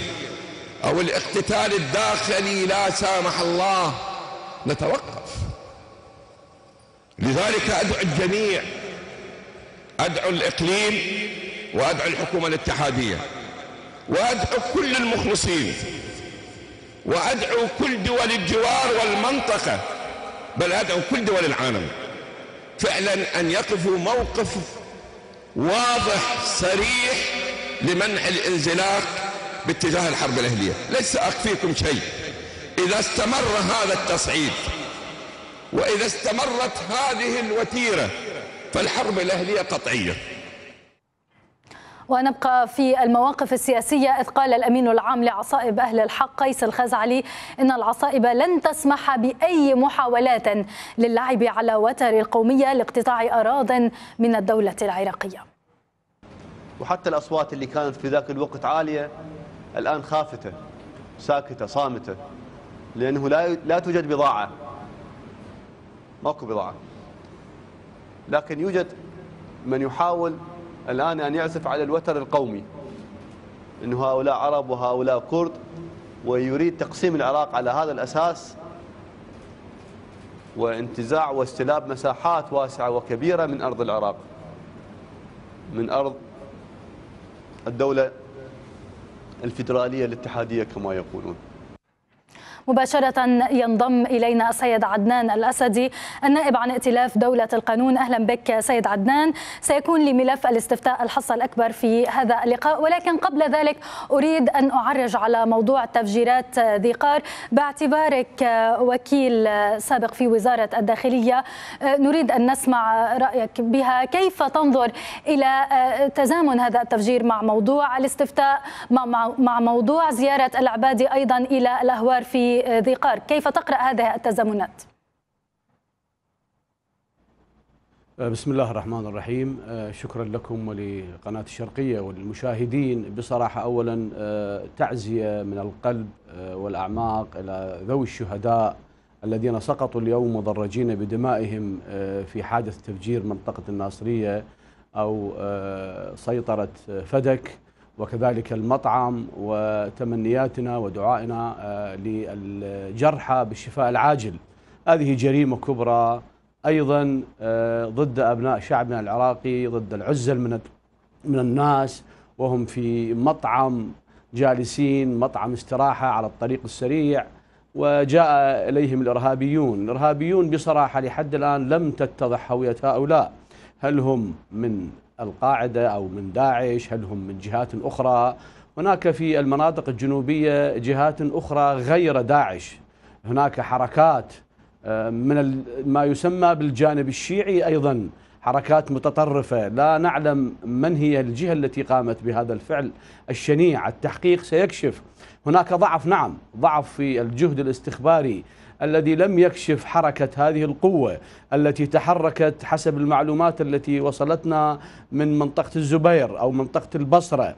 أو الاقتتال الداخلي لا سامح الله نتوقف لذلك أدعو الجميع أدعو الإقليم وأدعو الحكومة الاتحادية وأدعو كل المخلصين وأدعو كل دول الجوار والمنطقة بل أدعو كل دول العالم فعلا أن يقفوا موقف واضح صريح لمنع الانزلاق باتجاه الحرب الأهلية ليس أخفيكم شيء إذا استمر هذا التصعيد وإذا استمرت هذه الوتيرة فالحرب الأهلية قطعية ونبقى في المواقف السياسية إذ قال الأمين العام لعصائب أهل الحق قيس الخزعلي إن العصائب لن تسمح بأي محاولات للعب على وتر القومية لاقتطاع أراض من الدولة العراقية وحتى الأصوات اللي كانت في ذاك الوقت عالية الآن خافتة ساكتة صامتة لأنه لا لا توجد بضاعة ماكو بضاعة لكن يوجد من يحاول الآن أن يعزف على الوتر القومي أنه هؤلاء عرب وهؤلاء كرد ويريد تقسيم العراق على هذا الأساس وانتزاع واستلاب مساحات واسعة وكبيرة من أرض العراق من أرض الدولة الفيدرالية الاتحادية كما يقولون مباشرة ينضم إلينا السيد عدنان الأسدي النائب عن ائتلاف دولة القانون أهلا بك سيد عدنان سيكون لملف الاستفتاء الحصة الأكبر في هذا اللقاء ولكن قبل ذلك أريد أن أعرج على موضوع تفجيرات ذي قار باعتبارك وكيل سابق في وزارة الداخلية نريد أن نسمع رأيك بها كيف تنظر إلى تزامن هذا التفجير مع موضوع الاستفتاء مع موضوع زيارة العبادي أيضا إلى الأهوار في ذي قار كيف تقرأ هذه التزامنات؟ آه، بسم الله الرحمن الرحيم آه، شكرا لكم ولقناة الشرقية والمشاهدين بصراحة أولا آه، تعزية من القلب والأعماق إلى ذوي الشهداء الذين سقطوا اليوم مضرجين بدمائهم في حادث تفجير منطقة الناصرية أو سيطرة فدك وكذلك المطعم وتمنياتنا ودعائنا آه، للجرحى بالشفاء العاجل هذه جريمة كبرى أيضا آه، ضد أبناء شعبنا العراقي ضد العزل من من الناس وهم في مطعم جالسين مطعم استراحة على الطريق السريع وجاء إليهم الإرهابيون الإرهابيون بصراحة لحد الآن لم تتضح هوية هؤلاء هل هم من القاعدة أو من داعش هل هم من جهات أخرى هناك في المناطق الجنوبية جهات أخرى غير داعش هناك حركات آه، من ما يسمى بالجانب الشيعي أيضا حركات متطرفة لا نعلم من هي الجهة التي قامت بهذا الفعل الشنيع التحقيق سيكشف هناك ضعف نعم ضعف في الجهد الاستخباري الذي لم يكشف حركة هذه القوة التي تحركت حسب المعلومات التي وصلتنا من منطقة الزبير أو منطقة البصرة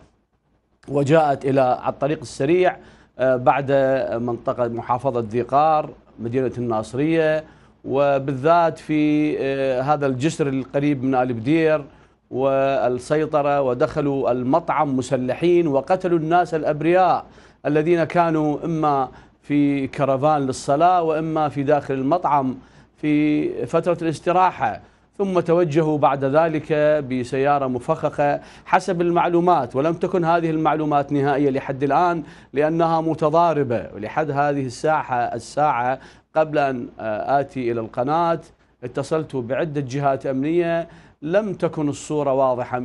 وجاءت إلى الطريق السريع آه، بعد منطقة محافظة ذيقار مدينة الناصرية وبالذات في آه، هذا الجسر القريب من آل بدير والسيطرة ودخلوا المطعم مسلحين وقتلوا الناس الأبرياء الذين كانوا إما في كرفان للصلاة وإما في داخل المطعم في فترة الاستراحة ثم توجهوا بعد ذلك بسيارة مفخخة حسب المعلومات ولم تكن هذه المعلومات نهائية لحد الآن لأنها متضاربة ولحد هذه الساعة الساعة قبل أن آتي إلى القناة اتصلت بعدة جهات أمنية لم تكن الصورة واضحة 100%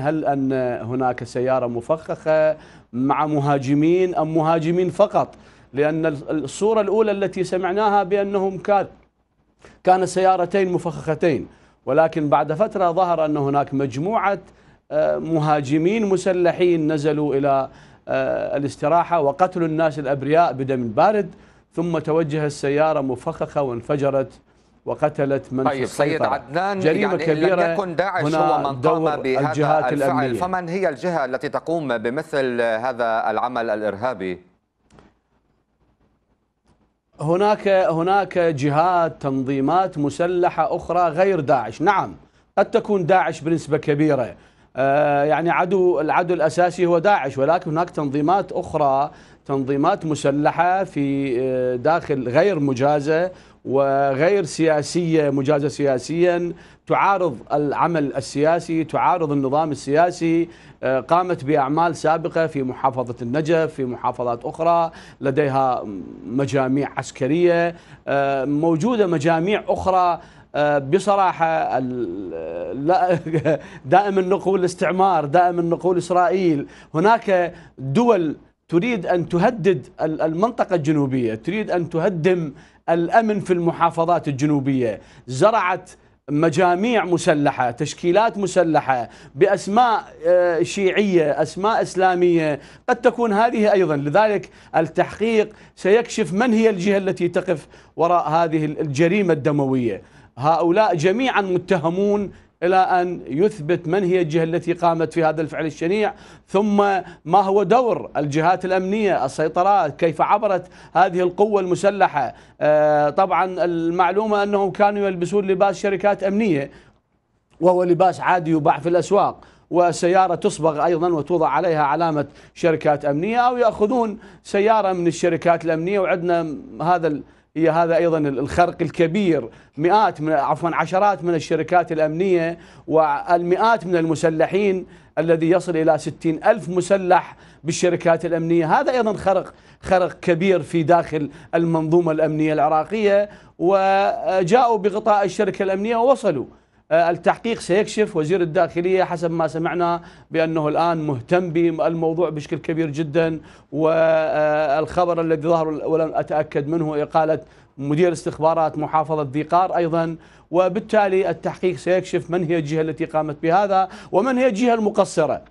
هل أن هناك سيارة مفخخة مع مهاجمين أم مهاجمين فقط لأن الصورة الأولى التي سمعناها بأنهم كان كان سيارتين مفخختين ولكن بعد فترة ظهر أن هناك مجموعة آه، مهاجمين مسلحين نزلوا إلى آه، الاستراحة وقتلوا الناس الأبرياء بدم بارد ثم توجه السيارة مفخخة وانفجرت وقتلت من طيب سيد عدنان جريمة يعني كبيرة لم يكن داعش هو من قام بهذا الفعل الأمنية. فمن هي الجهة التي تقوم بمثل هذا العمل الإرهابي؟ هناك هناك جهات تنظيمات مسلحة أخرى غير داعش نعم قد تكون داعش بنسبة كبيرة آه، يعني عدو العدو الأساسي هو داعش ولكن هناك تنظيمات أخرى تنظيمات مسلحة في آه، داخل غير مجازة وغير سياسية مجازة سياسيا تعارض العمل السياسي تعارض النظام السياسي آه، قامت بأعمال سابقة في محافظة النجف في محافظات أخرى لديها مجاميع عسكرية آه، موجودة مجاميع أخرى آه، بصراحة دائما نقول الاستعمار دائما نقول إسرائيل هناك دول تريد أن تهدد المنطقة الجنوبية تريد أن تهدم الأمن في المحافظات الجنوبية زرعت مجاميع مسلحة تشكيلات مسلحة بأسماء آه، شيعية أسماء إسلامية قد تكون هذه أيضا لذلك التحقيق سيكشف من هي الجهة التي تقف وراء هذه الجريمة الدموية هؤلاء جميعا متهمون إلى أن يثبت من هي الجهة التي قامت في هذا الفعل الشنيع ثم ما هو دور الجهات الأمنية السيطرات كيف عبرت هذه القوة المسلحة آه، طبعا المعلومة أنهم كانوا يلبسون لباس شركات أمنية وهو لباس عادي يباع في الأسواق وسيارة تصبغ أيضا وتوضع عليها علامة شركات أمنية أو يأخذون سيارة من الشركات الأمنية وعندنا هذا هي هذا ايضا الخرق الكبير مئات من عفوا عشرات من الشركات الامنيه والمئات من المسلحين الذي يصل الى 60 الف مسلح بالشركات الامنيه هذا ايضا خرق خرق كبير في داخل المنظومه الامنيه العراقيه وجاءوا بغطاء الشركه الامنيه ووصلوا آه، التحقيق سيكشف وزير الداخلية حسب ما سمعنا بأنه الآن مهتم بالموضوع بشكل كبير جدا والخبر الذي ظهر ولم أتأكد منه إقالة مدير استخبارات محافظة ذي قار أيضا وبالتالي التحقيق سيكشف من هي الجهة التي قامت بهذا ومن هي الجهة المقصرة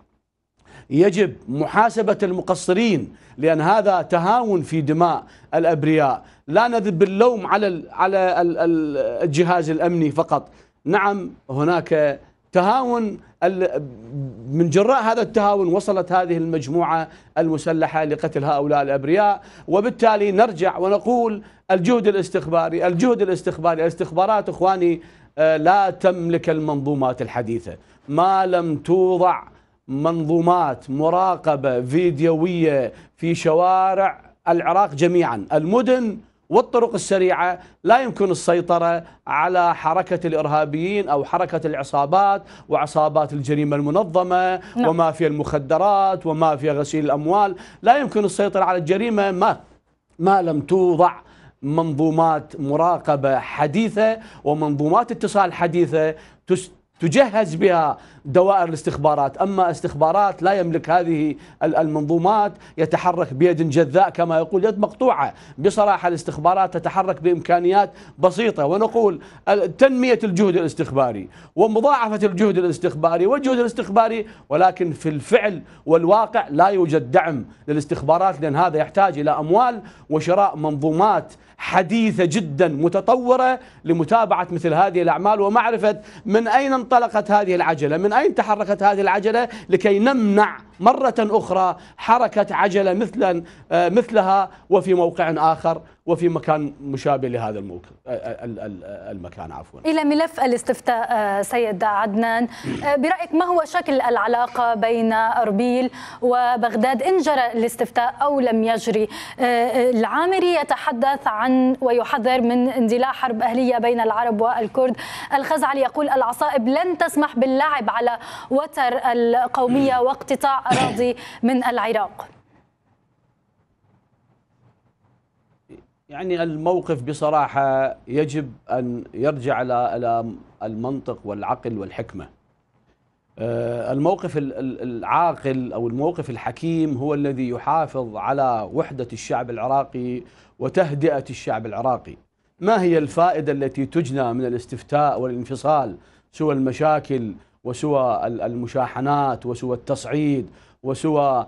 يجب محاسبة المقصرين لأن هذا تهاون في دماء الأبرياء لا نذب اللوم على على الجهاز الأمني فقط نعم هناك تهاون من جراء هذا التهاون وصلت هذه المجموعة المسلحة لقتل هؤلاء الأبرياء وبالتالي نرجع ونقول الجهد الاستخباري الجهد الاستخباري الاستخبارات إخواني آه، لا تملك المنظومات الحديثة ما لم توضع منظومات مراقبة فيديوية في شوارع العراق جميعا المدن والطرق السريعة لا يمكن السيطرة على حركة الإرهابيين أو حركة العصابات وعصابات الجريمة المنظمة نعم. وما في المخدرات وما في غسيل الأموال لا يمكن السيطرة على الجريمة ما ما لم توضع منظومات مراقبة حديثة ومنظومات اتصال حديثة تجهز بها دوائر الاستخبارات أما استخبارات لا يملك هذه المنظومات يتحرك بيد جذاء كما يقول يد مقطوعة بصراحة الاستخبارات تتحرك بإمكانيات بسيطة ونقول تنمية الجهد الاستخباري ومضاعفة الجهد الاستخباري والجهد الاستخباري ولكن في الفعل والواقع لا يوجد دعم للاستخبارات لأن هذا يحتاج إلى أموال وشراء منظومات حديثة جدا متطورة لمتابعة مثل هذه الأعمال ومعرفة من أين انطلقت هذه العجلة من أين تحركت هذه العجلة لكي نمنع مرة أخرى حركة عجلة مثلا آه، مثلها وفي موقع آخر وفي مكان مشابه لهذا الموكل آه، آه، آه، المكان عفوا إلى ملف الاستفتاء سيد عدنان برأيك ما هو شكل العلاقة بين أربيل وبغداد إن جرى الاستفتاء أو لم يجري العامري يتحدث عن ويحذر من اندلاع حرب أهلية بين العرب والكرد الخزعلي يقول العصائب لن تسمح باللعب على وتر القومية واقتطاع أراضي من العراق يعني الموقف بصراحة يجب أن يرجع إلى المنطق والعقل والحكمة آه، الموقف العاقل أو الموقف الحكيم هو الذي يحافظ على وحدة الشعب العراقي وتهدئة الشعب العراقي ما هي الفائدة التي تجنى من الاستفتاء والانفصال سوى المشاكل وسوى المشاحنات وسوى التصعيد وسوى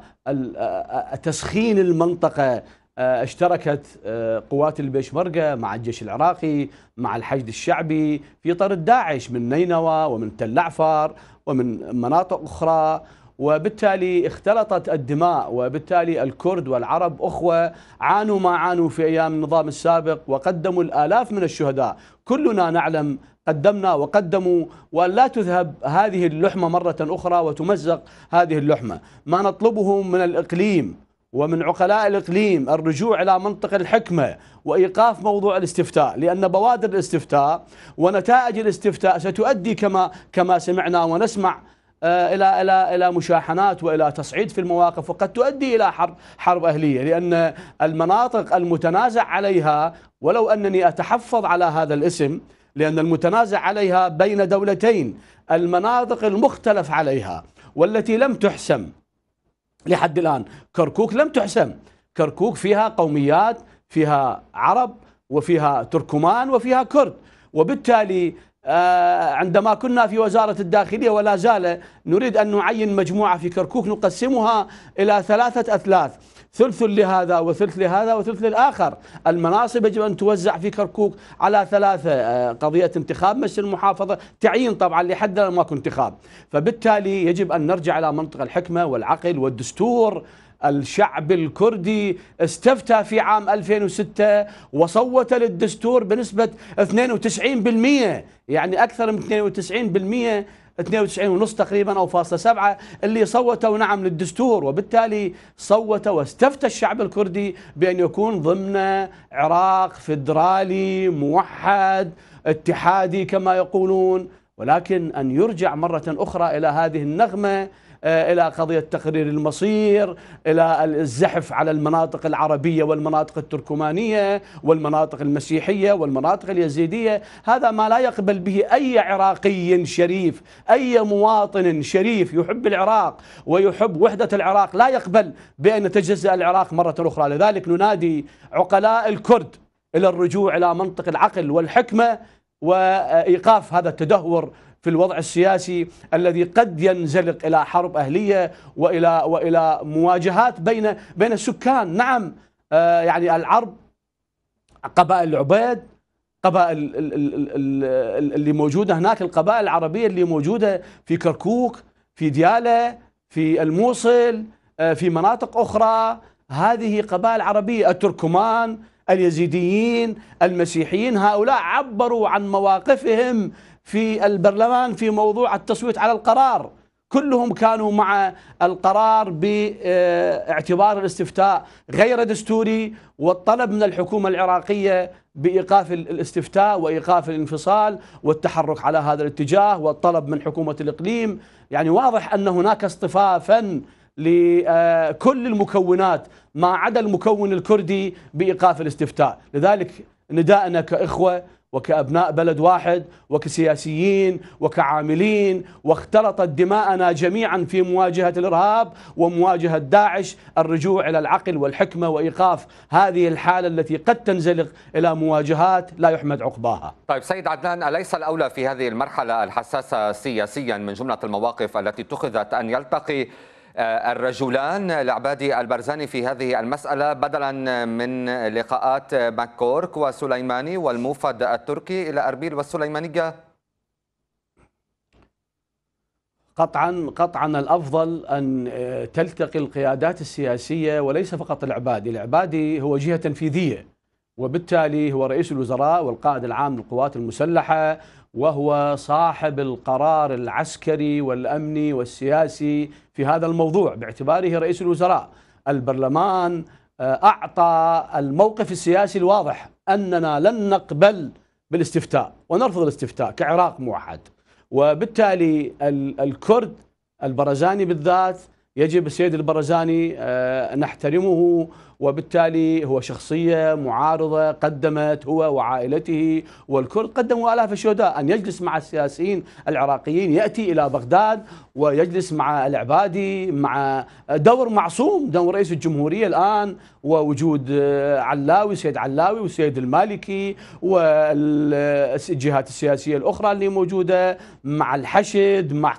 تسخين المنطقة آه، اشتركت آه، قوات البيشمركة مع الجيش العراقي مع الحشد الشعبي في طرد داعش من نينوى ومن تل عفار ومن مناطق أخرى وبالتالي اختلطت الدماء وبالتالي الكرد والعرب أخوة عانوا ما عانوا في أيام النظام السابق وقدموا الآلاف من الشهداء كلنا نعلم قدمنا وقدموا ولا تذهب هذه اللحمة مرة أخرى وتمزق هذه اللحمة ما نطلبه من الإقليم ومن عقلاء الإقليم الرجوع إلى منطق الحكمة وإيقاف موضوع الاستفتاء لأن بوادر الاستفتاء ونتائج الاستفتاء ستؤدي كما كما سمعنا ونسمع آه، الى الى الى مشاحنات والى تصعيد في المواقف وقد تؤدي الى حرب حرب اهليه لان المناطق المتنازع عليها ولو انني اتحفظ على هذا الاسم لان المتنازع عليها بين دولتين المناطق المختلف عليها والتي لم تحسم لحد الآن كركوك لم تحسم كركوك فيها قوميات فيها عرب وفيها تركمان وفيها كرد وبالتالي آه، عندما كنا في وزارة الداخلية ولا زال نريد أن نعين مجموعة في كركوك نقسمها إلى ثلاثة أثلاث ثلث لهذا وثلث لهذا وثلث للآخر المناصب يجب أن توزع في كركوك على ثلاثة آه، قضية انتخاب مجلس المحافظة تعيين طبعا لحد الآن ماكو انتخاب فبالتالي يجب أن نرجع إلى منطق الحكمة والعقل والدستور الشعب الكردي استفتى في عام 2006 وصوت للدستور بنسبة 92% يعني أكثر من 92% 92 ونص تقريبا أو فاصلة سبعة اللي صوتوا نعم للدستور وبالتالي صوت واستفتى الشعب الكردي بأن يكون ضمن عراق فدرالي موحد اتحادي كما يقولون ولكن أن يرجع مرة أخرى إلى هذه النغمة آه، إلى قضية تقرير المصير إلى الزحف على المناطق العربية والمناطق التركمانية والمناطق المسيحية والمناطق اليزيدية هذا ما لا يقبل به أي عراقي شريف أي مواطن شريف يحب العراق ويحب وحدة العراق لا يقبل بأن يتجزأ العراق مرة أخرى لذلك ننادي عقلاء الكرد إلى الرجوع إلى منطق العقل والحكمة وإيقاف هذا التدهور في الوضع السياسي الذي قد ينزلق الى حرب اهليه والى والى مواجهات بين بين السكان، نعم آه، يعني العرب قبائل العبيد قبائل اللي موجوده هناك القبائل العربيه اللي موجوده في كركوك، في دياله، في الموصل، آه، في مناطق اخرى، هذه قبائل عربيه التركمان اليزيديين المسيحيين هؤلاء عبروا عن مواقفهم في البرلمان في موضوع التصويت على القرار كلهم كانوا مع القرار باعتبار الاستفتاء غير دستوري والطلب من الحكومة العراقية بإيقاف الاستفتاء وإيقاف الانفصال والتحرك على هذا الاتجاه والطلب من حكومة الإقليم يعني واضح أن هناك اصطفافا لكل المكونات ما عدا المكون الكردي بإيقاف الاستفتاء لذلك نداءنا كإخوة وكأبناء بلد واحد وكسياسيين وكعاملين واختلطت دماءنا جميعا في مواجهة الإرهاب ومواجهة داعش الرجوع إلى العقل والحكمة وإيقاف هذه الحالة التي قد تنزلق إلى مواجهات لا يحمد عقباها طيب سيد عدنان أليس الأولى في هذه المرحلة الحساسة سياسيا من جملة المواقف التي اتخذت أن يلتقي آه، الرجلان العبادي البرزاني في هذه المسألة بدلا من لقاءات ماكورك وسليماني والموفد التركي إلى أربيل والسليمانية قطعا قطعا الافضل ان آه، تلتقي القيادات السياسيه وليس فقط العبادي، العبادي هو جهه تنفيذيه وبالتالي هو رئيس الوزراء والقائد العام للقوات المسلحه وهو صاحب القرار العسكري والامني والسياسي في هذا الموضوع باعتباره رئيس الوزراء البرلمان آه، اعطى الموقف السياسي الواضح اننا لن نقبل بالاستفتاء ونرفض الاستفتاء كعراق موحد وبالتالي الكرد البرزاني بالذات يجب السيد البرزاني آه، نحترمه وبالتالي هو شخصية معارضة قدمت هو وعائلته والكرد قدموا آلاف الشهداء أن يجلس مع السياسيين العراقيين يأتي إلى بغداد ويجلس مع العبادي مع دور معصوم دور رئيس الجمهورية الآن ووجود علاوي سيد علاوي والسيد المالكي والجهات السياسية الأخرى اللي موجودة مع الحشد مع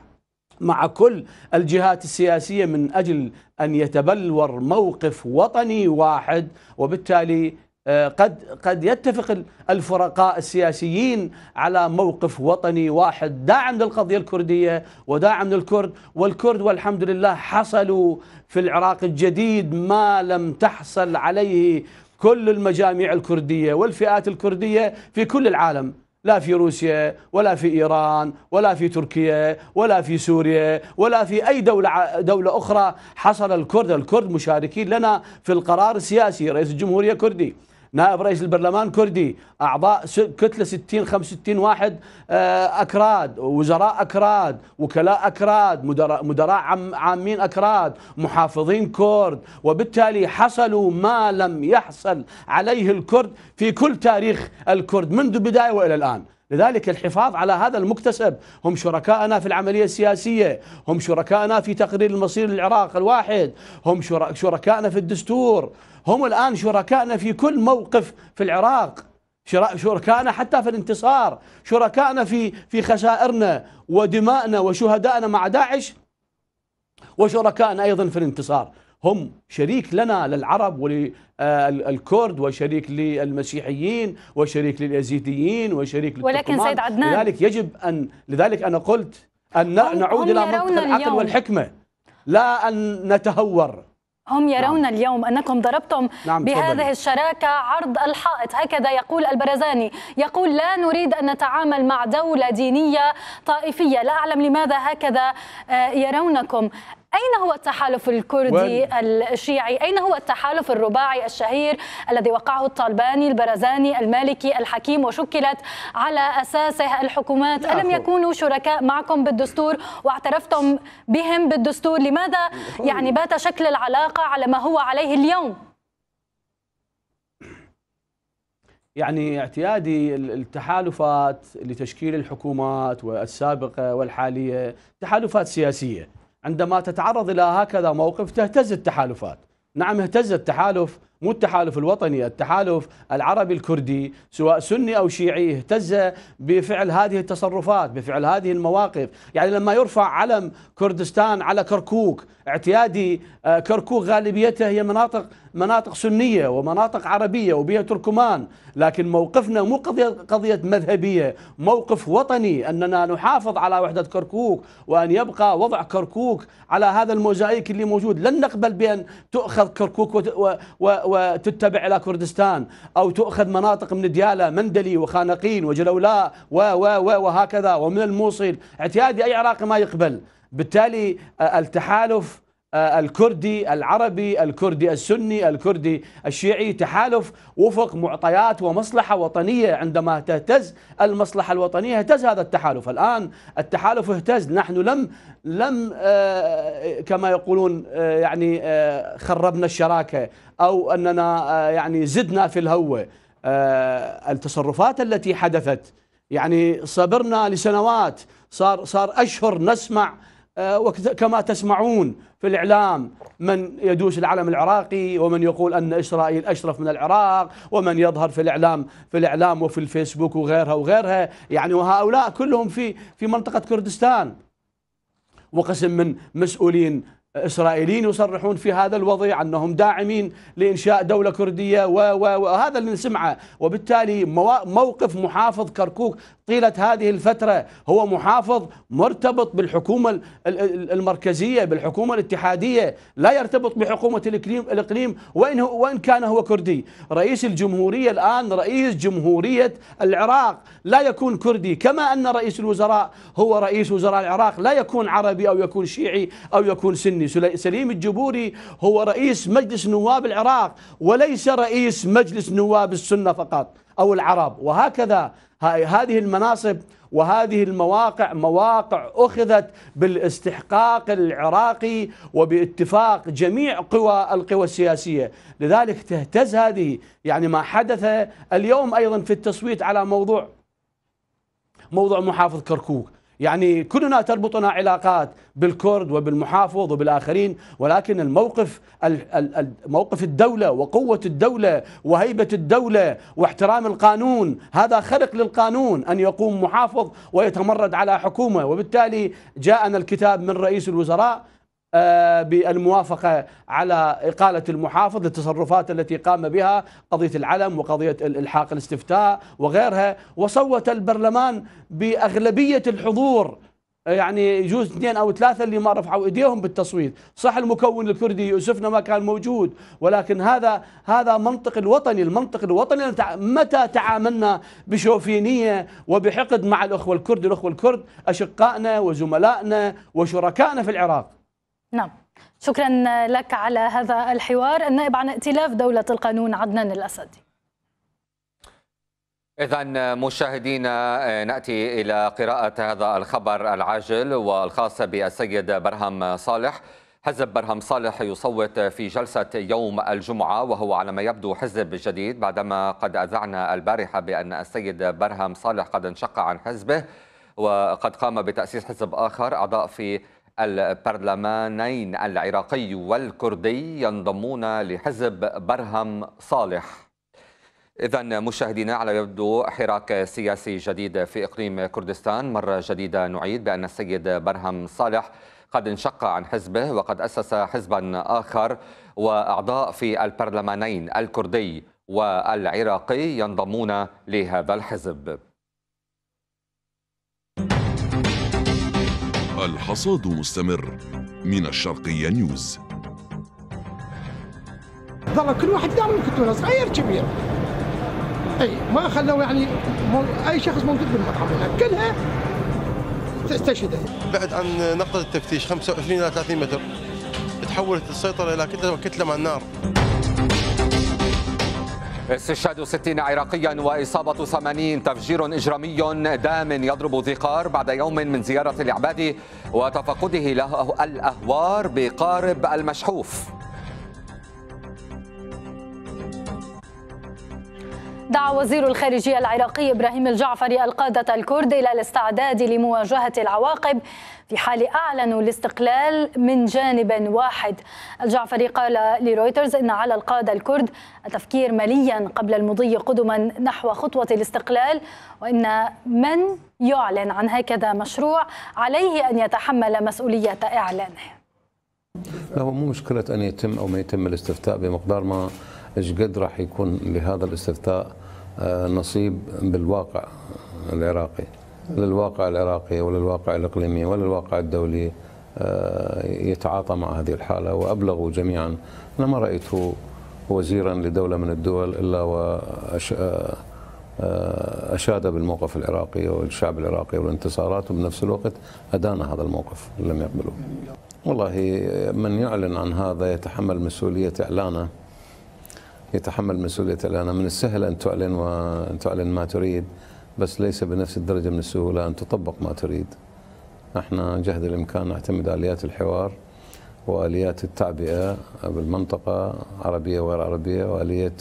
مع كل الجهات السياسية من أجل أن يتبلور موقف وطني واحد وبالتالي آه، قد قد يتفق الفرقاء السياسيين على موقف وطني واحد داعم للقضيه الكرديه وداعم للكرد والكرد والحمد لله حصلوا في العراق الجديد ما لم تحصل عليه كل المجاميع الكرديه والفئات الكرديه في كل العالم لا في روسيا ولا في إيران ولا في تركيا ولا في سوريا ولا في أي دولة, دولة أخرى حصل الكرد الكرد مشاركين لنا في القرار السياسي رئيس الجمهورية كردي نائب رئيس البرلمان كردي أعضاء كتلة 60 65 واحد آه، أكراد وزراء أكراد وكلاء أكراد مدراء عامين أكراد محافظين كرد وبالتالي حصلوا ما لم يحصل عليه الكرد في كل تاريخ الكرد منذ بداية وإلى الآن لذلك الحفاظ على هذا المكتسب هم شركائنا في العملية السياسية هم شركائنا في تقرير المصير للعراق الواحد هم شركائنا في الدستور هم الآن شركائنا في كل موقف في العراق شركائنا حتى في الانتصار شركائنا في في خسائرنا ودمائنا وشهدائنا مع داعش وشركائنا أيضا في الانتصار هم شريك لنا للعرب وللكرد آه، وشريك للمسيحيين وشريك لليزيديين وشريك ولكن سيد عدنان لذلك يجب أن لذلك أنا قلت أن نعود إلى منطق العقل والحكمة لا أن نتهور هم يرون نعم. اليوم أنكم ضربتم نعم بهذه طبعا. الشراكة عرض الحائط هكذا يقول البرزاني يقول لا نريد أن نتعامل مع دولة دينية طائفية لا أعلم لماذا هكذا آه، يرونكم أين هو التحالف الكردي الشيعي أين هو التحالف الرباعي الشهير الذي وقعه الطالباني البرزاني المالكي الحكيم وشكلت على أساسه الحكومات ألم يكونوا شركاء معكم بالدستور واعترفتم بهم بالدستور لماذا يعني بات شكل العلاقة على ما هو عليه اليوم يعني اعتيادي التحالفات لتشكيل الحكومات والسابقة والحالية تحالفات سياسية عندما تتعرض إلى هكذا موقف تهتز التحالفات نعم اهتز التحالف مو التحالف الوطني التحالف العربي الكردي سواء سني أو شيعي اهتز بفعل هذه التصرفات بفعل هذه المواقف يعني لما يرفع علم كردستان على كركوك اعتيادي آه، كركوك غالبيتها هي مناطق مناطق سنية ومناطق عربية وبها تركمان لكن موقفنا مو قضية, قضية مذهبية موقف وطني أننا نحافظ على وحدة كركوك وأن يبقى وضع كركوك على هذا الموزايك اللي موجود لن نقبل بأن تؤخذ كركوك و, وتتبع الى كردستان أو تؤخذ مناطق من ديالى مندلي وخانقين وجلولاء و و و وهكذا ومن الموصل اعتيادي أي عراقي ما يقبل بالتالي آه، التحالف الكردي العربي الكردي السني الكردي الشيعي تحالف وفق معطيات ومصلحة وطنية عندما تهتز المصلحة الوطنية اهتز هذا التحالف الآن التحالف اهتز نحن لم لم آه، كما يقولون آه، يعني آه، خربنا الشراكة أو أننا يعني زدنا في الهوة التصرفات التي حدثت يعني صبرنا لسنوات صار صار أشهر نسمع آه، وكما تسمعون في الإعلام من يدوس العلم العراقي ومن يقول أن إسرائيل أشرف من العراق ومن يظهر في الإعلام في الإعلام وفي الفيسبوك وغيرها وغيرها يعني وهؤلاء كلهم في في منطقة كردستان وقسم من مسؤولين إسرائيليين يصرحون في هذا الوضع أنهم داعمين لإنشاء دولة كردية وهذا اللي نسمعه وبالتالي موقف محافظ كركوك طيلة هذه الفترة هو محافظ مرتبط بالحكومة المركزية بالحكومة الاتحادية لا يرتبط بحكومة الإقليم, الإقليم وإن, وإن كان هو كردي رئيس الجمهورية الآن رئيس جمهورية العراق لا يكون كردي كما أن رئيس الوزراء هو رئيس وزراء العراق لا يكون عربي أو يكون شيعي أو يكون سني الجبوري سليم الجبوري هو رئيس مجلس نواب العراق وليس رئيس مجلس نواب السنة فقط أو العرب وهكذا هذه المناصب وهذه المواقع مواقع أخذت بالاستحقاق العراقي وباتفاق جميع قوى القوى السياسية لذلك تهتز هذه يعني ما حدث اليوم أيضا في التصويت على موضوع موضوع محافظ كركوك يعني كلنا تربطنا علاقات بالكرد وبالمحافظ وبالآخرين ولكن الموقف موقف الدولة وقوة الدولة وهيبة الدولة واحترام القانون هذا خلق للقانون أن يقوم محافظ ويتمرد على حكومة وبالتالي جاءنا الكتاب من رئيس الوزراء آه، بالموافقة على إقالة المحافظ للتصرفات التي قام بها قضية العلم وقضية الحاق الاستفتاء وغيرها وصوت البرلمان بأغلبية الحضور يعني يجوز اثنين او ثلاثه اللي ما رفعوا ايديهم بالتصويت، صح المكون الكردي يؤسفنا ما كان موجود ولكن هذا هذا منطق الوطني، المنطق الوطني متى تعاملنا بشوفينيه وبحقد مع الاخوه الكرد، الاخوه الكرد اشقائنا وزملائنا وشركائنا في العراق. نعم شكرا لك على هذا الحوار النائب عن ائتلاف دولة القانون عدنان الأسدي إذا مشاهدينا نأتي إلى قراءة هذا الخبر العاجل والخاص بالسيد برهم صالح حزب برهم صالح يصوت في جلسة يوم الجمعة وهو على ما يبدو حزب جديد بعدما قد أذعنا البارحة بأن السيد برهم صالح قد انشق عن حزبه وقد قام بتأسيس حزب آخر أعضاء في البرلمانين العراقي والكردي ينضمون لحزب برهم صالح إذا مشاهدينا على يبدو حراك سياسي جديد في إقليم كردستان مرة جديدة نعيد بأن السيد برهم صالح قد انشق عن حزبه وقد أسس حزبا آخر وأعضاء في البرلمانين الكردي والعراقي ينضمون لهذا الحزب الحصاد مستمر من الشرقية نيوز ظل كل واحد دعم كتونة صغير كبير اي ما خلوا يعني اي شخص موجود بالمطعم هنا كلها تستشهد بعد عن نقطة التفتيش 25 إلى 30 متر تحولت السيطرة إلى كتلة كتلة مع النار استشهاد 60 عراقيا وإصابة 80 تفجير إجرامي دام يضرب ذقار بعد يوم من زيارة العباد وتفقده له الأهوار بقارب المشحوف دعا وزير الخارجية العراقي إبراهيم الجعفري القادة الكرد إلى الاستعداد لمواجهة العواقب في حال أعلنوا الاستقلال من جانب واحد الجعفري قال لرويترز إن على القادة الكرد التفكير مليا قبل المضي قدما نحو خطوة الاستقلال وإن من يعلن عن هكذا مشروع عليه أن يتحمل مسؤولية إعلانه لا هو مو مشكلة أن يتم أو ما يتم الاستفتاء بمقدار ما إيش قد راح يكون لهذا الاستفتاء آه، نصيب بالواقع العراقي للواقع العراقي وللواقع الاقليمي وللواقع الدولي آه، يتعاطى مع هذه الحاله وابلغوا جميعا انا ما رايت وزيرا لدوله من الدول الا واشاد آه، آه، أشاد بالموقف العراقي والشعب العراقي والانتصارات وبنفس الوقت أدان هذا الموقف لم يقبله والله من يعلن عن هذا يتحمل مسؤولية إعلانه يتحمل مسؤولية إعلانه من السهل أن تعلن وأن تعلن ما تريد بس ليس بنفس الدرجة من السهولة أن تطبق ما تريد احنا جهد الإمكان نعتمد آليات الحوار وآليات التعبئة بالمنطقة عربية وغير عربية وآلية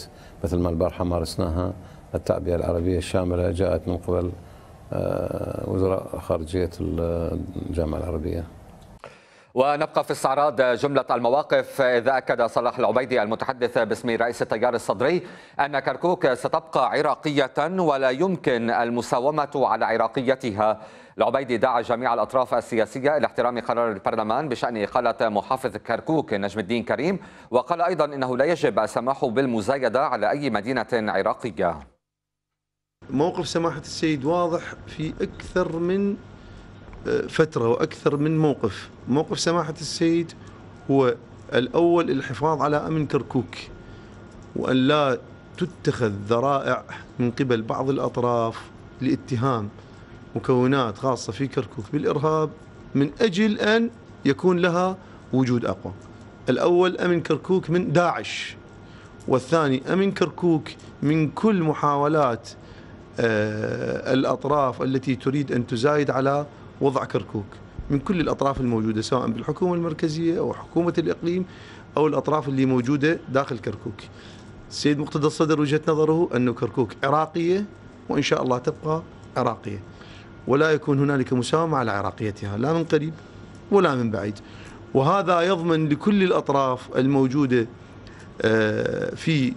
مثل ما البارحة مارسناها التعبئة العربية الشاملة جاءت من قبل آه، وزراء خارجية الجامعة العربية ونبقى في استعراض جملة المواقف إذا أكد صلاح العبيدي المتحدث باسم رئيس التيار الصدري أن كركوك ستبقى عراقية ولا يمكن المساومة على عراقيتها العبيدي دعا جميع الأطراف السياسية إلى احترام قرار البرلمان بشأن إقالة محافظ كركوك نجم الدين كريم وقال أيضا إنه لا يجب السماح بالمزايدة على أي مدينة عراقية موقف سماحة السيد واضح في أكثر من فترة وأكثر من موقف موقف سماحة السيد هو الأول الحفاظ على أمن كركوك وأن لا تتخذ ذرائع من قبل بعض الأطراف لاتهام مكونات خاصة في كركوك بالإرهاب من أجل أن يكون لها وجود أقوى الأول أمن كركوك من داعش والثاني أمن كركوك من كل محاولات آه، الأطراف التي تريد أن تزايد على وضع كركوك من كل الأطراف الموجودة سواء بالحكومة المركزية أو حكومة الإقليم أو الأطراف اللي موجودة داخل كركوك السيد مقتدى الصدر وجهة نظره أن كركوك عراقية وإن شاء الله تبقى عراقية ولا يكون هنالك مساومة على عراقيتها لا من قريب ولا من بعيد وهذا يضمن لكل الأطراف الموجودة آه، في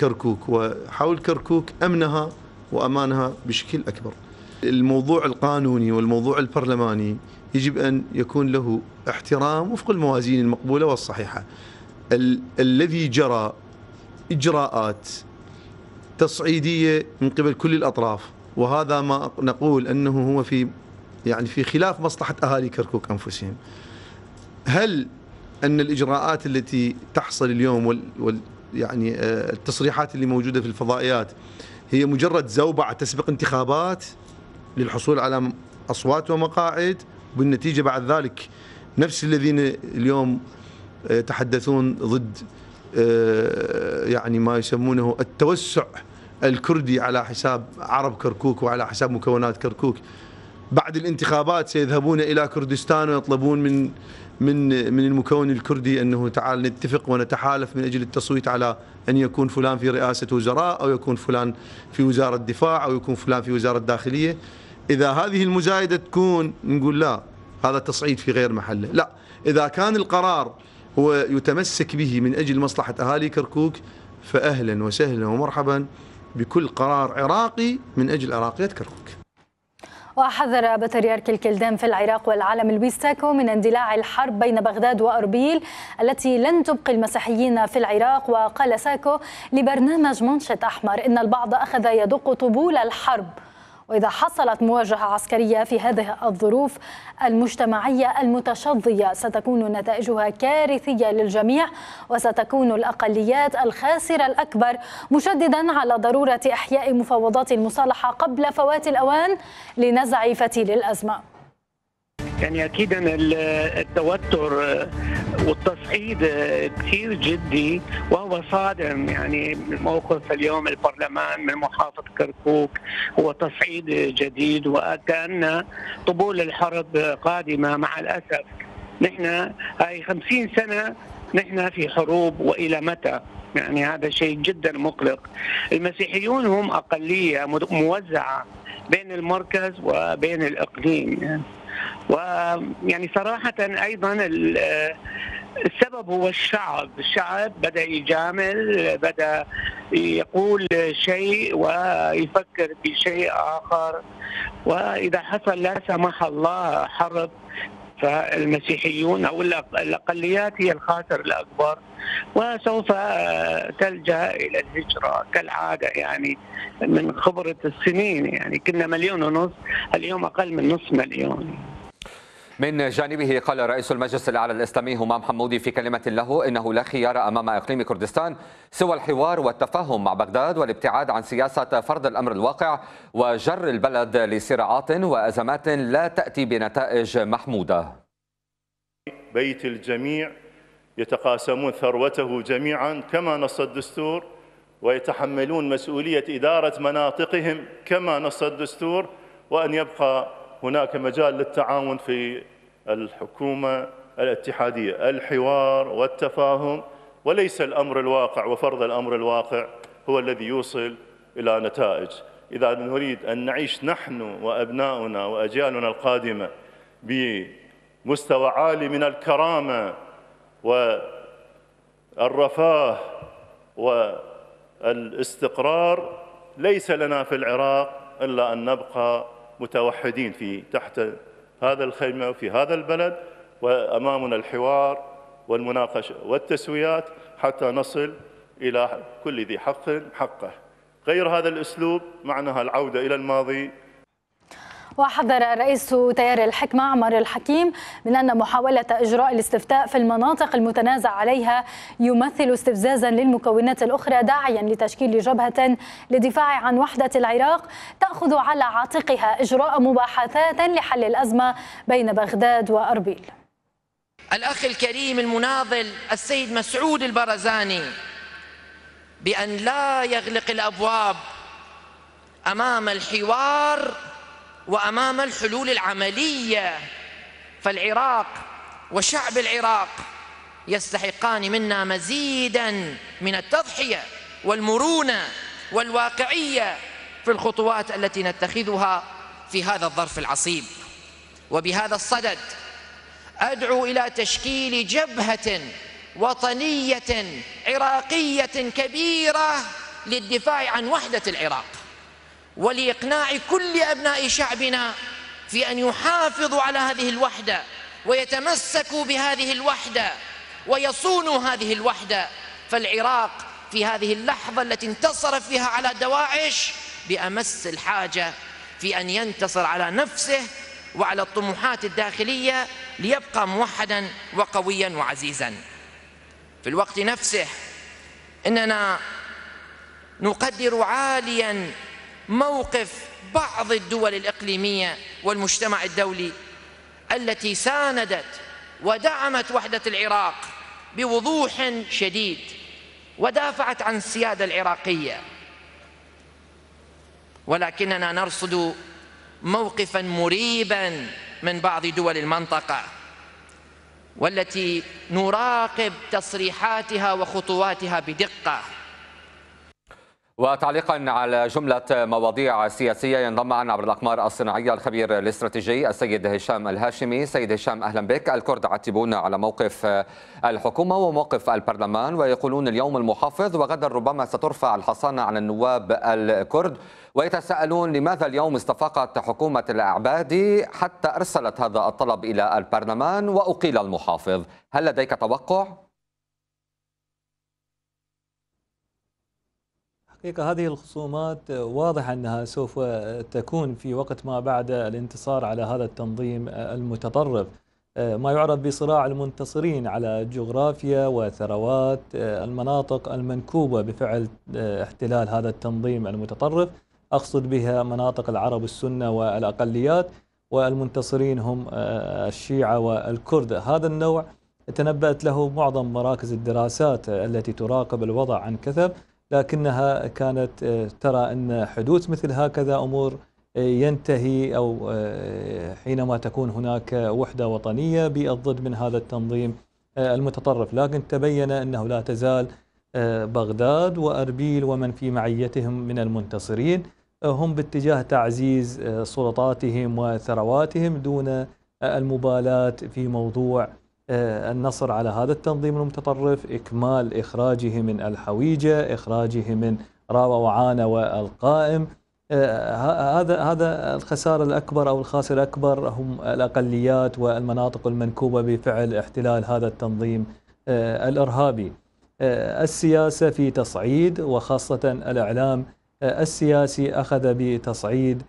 كركوك وحول كركوك أمنها وأمانها بشكل أكبر الموضوع القانوني والموضوع البرلماني يجب أن يكون له احترام وفق الموازين المقبولة والصحيحة ال الذي جرى إجراءات تصعيدية من قبل كل الأطراف وهذا ما نقول أنه هو في يعني في خلاف مصلحة أهالي كركوك أنفسهم هل أن الإجراءات التي تحصل اليوم وال, وال يعني آه، التصريحات اللي موجودة في الفضائيات هي مجرد زوبعة تسبق انتخابات للحصول على أصوات ومقاعد بالنتيجة بعد ذلك نفس الذين اليوم آه، يتحدثون ضد آه، يعني ما يسمونه التوسع الكردي على حساب عرب كركوك وعلى حساب مكونات كركوك بعد الانتخابات سيذهبون الى كردستان ويطلبون من من من المكون الكردي انه تعال نتفق ونتحالف من اجل التصويت على ان يكون فلان في رئاسه وزراء او يكون فلان في وزاره دفاع او يكون فلان في وزاره الداخليه إذا هذه المزايدة تكون نقول لا هذا تصعيد في غير محله لا إذا كان القرار هو يتمسك به من أجل مصلحة أهالي كركوك فأهلا وسهلا ومرحبا بكل قرار عراقي من أجل عراقية كركوك وحذر بطريرك الكلدان في العراق والعالم الويستاكو من اندلاع الحرب بين بغداد وأربيل التي لن تبقي المسيحيين في العراق وقال ساكو لبرنامج منشط أحمر إن البعض أخذ يدق طبول الحرب وإذا حصلت مواجهة عسكرية في هذه الظروف المجتمعية المتشظية ستكون نتائجها كارثية للجميع وستكون الأقليات الخاسرة الأكبر مشددا على ضرورة إحياء مفاوضات المصالحة قبل فوات الأوان لنزع فتيل الأزمة يعني اكيد التوتر والتصعيد كثير جدي وهو صادم يعني موقف اليوم البرلمان من محافظ كركوك هو تصعيد جديد وكأن طبول الحرب قادمة مع الأسف نحن هاي خمسين سنة نحن في حروب وإلى متى يعني هذا شيء جدا مقلق المسيحيون هم أقلية موزعة بين المركز وبين الإقليم يعني. ويعني صراحة أيضا السبب هو الشعب الشعب بدأ يجامل بدأ يقول شيء ويفكر بشيء آخر وإذا حصل لا سمح الله حرب فالمسيحيون او الاقليات هي الخاسر الاكبر وسوف آه، تلجا الى الهجره كالعاده يعني من خبره السنين يعني كنا مليون ونص اليوم اقل من نصف مليون من جانبه قال رئيس المجلس الأعلى الإسلامي همام حمودي في كلمة له إنه لا خيار أمام إقليم كردستان سوى الحوار والتفاهم مع بغداد والابتعاد عن سياسة فرض الأمر الواقع وجر البلد لصراعات وأزمات لا تأتي بنتائج محمودة بيت الجميع يتقاسمون ثروته جميعا كما نص الدستور ويتحملون مسؤولية إدارة مناطقهم كما نص الدستور وأن يبقى هناك مجال للتعاون في الحكومة الاتحادية الحوار والتفاهم وليس الأمر الواقع وفرض الأمر الواقع هو الذي يوصل إلى نتائج إذا نريد أن نعيش نحن وأبناؤنا وأجيالنا القادمة بمستوى عالي من الكرامة والرفاه والاستقرار ليس لنا في العراق إلا أن نبقى متوحدين في تحت هذا الخيمة وفي هذا البلد وأمامنا الحوار والمناقشة والتسويات حتى نصل إلى كل ذي حق حقه غير هذا الأسلوب معناها العودة إلى الماضي وحذر رئيس تيار الحكمة عمر الحكيم من أن محاولة إجراء الاستفتاء في المناطق المتنازع عليها يمثل استفزازا للمكونات الأخرى داعيا لتشكيل جبهة للدفاع عن وحدة العراق تأخذ على عاتقها إجراء مباحثات لحل الأزمة بين بغداد وأربيل الأخ الكريم المناضل السيد مسعود البرزاني بأن لا يغلق الأبواب أمام الحوار وأمام الحلول العملية فالعراق وشعب العراق يستحقان منا مزيدا من التضحية والمرونة والواقعية في الخطوات التي نتخذها في هذا الظرف العصيب وبهذا الصدد أدعو إلى تشكيل جبهة وطنية عراقية كبيرة للدفاع عن وحدة العراق ولإقناع كل أبناء شعبنا في أن يحافظوا على هذه الوحدة ويتمسكوا بهذه الوحدة ويصونوا هذه الوحدة فالعراق في هذه اللحظة التي انتصر فيها على دواعش بأمس الحاجة في أن ينتصر على نفسه وعلى الطموحات الداخلية ليبقى موحدا وقويا وعزيزا في الوقت نفسه إننا نقدر عاليا موقف بعض الدول الإقليمية والمجتمع الدولي التي ساندت ودعمت وحدة العراق بوضوح شديد ودافعت عن السيادة العراقية ولكننا نرصد موقفا مريبا من بعض دول المنطقة والتي نراقب تصريحاتها وخطواتها بدقة وتعليقا على جملة مواضيع سياسية ينضم معنا عبر الأقمار الصناعية الخبير الاستراتيجي السيد هشام الهاشمي سيد هشام أهلا بك الكرد عتبون على موقف الحكومة وموقف البرلمان ويقولون اليوم المحافظ وغدا ربما سترفع الحصانة على النواب الكرد ويتساءلون لماذا اليوم استفاقت حكومة الأعبادي حتى أرسلت هذا الطلب إلى البرلمان وأقيل المحافظ هل لديك توقع؟ هيك هذه الخصومات واضح أنها سوف تكون في وقت ما بعد الانتصار على هذا التنظيم المتطرف ما يعرف بصراع المنتصرين على جغرافيا وثروات المناطق المنكوبة بفعل احتلال هذا التنظيم المتطرف أقصد بها مناطق العرب السنة والأقليات والمنتصرين هم الشيعة والكرد هذا النوع تنبأت له معظم مراكز الدراسات التي تراقب الوضع عن كثب لكنها كانت آه، ترى أن حدوث مثل هكذا أمور آه، ينتهي أو آه، حينما تكون هناك وحدة وطنية بالضد من هذا التنظيم المتطرف لكن تبين أنه لا تزال بغداد وأربيل ومن في معيتهم من المنتصرين هم باتجاه تعزيز سلطاتهم وثرواتهم دون المبالاة في موضوع آه، النصر على هذا التنظيم المتطرف إكمال إخراجه من الحويجة إخراجه من راوا وعانا والقائم آه، هذا هذا الخسارة الأكبر أو الخاسر الأكبر هم الأقليات والمناطق المنكوبة بفعل احتلال هذا التنظيم آه، الإرهابي السياسة في تصعيد وخاصة الإعلام السياسي أخذ بتصعيد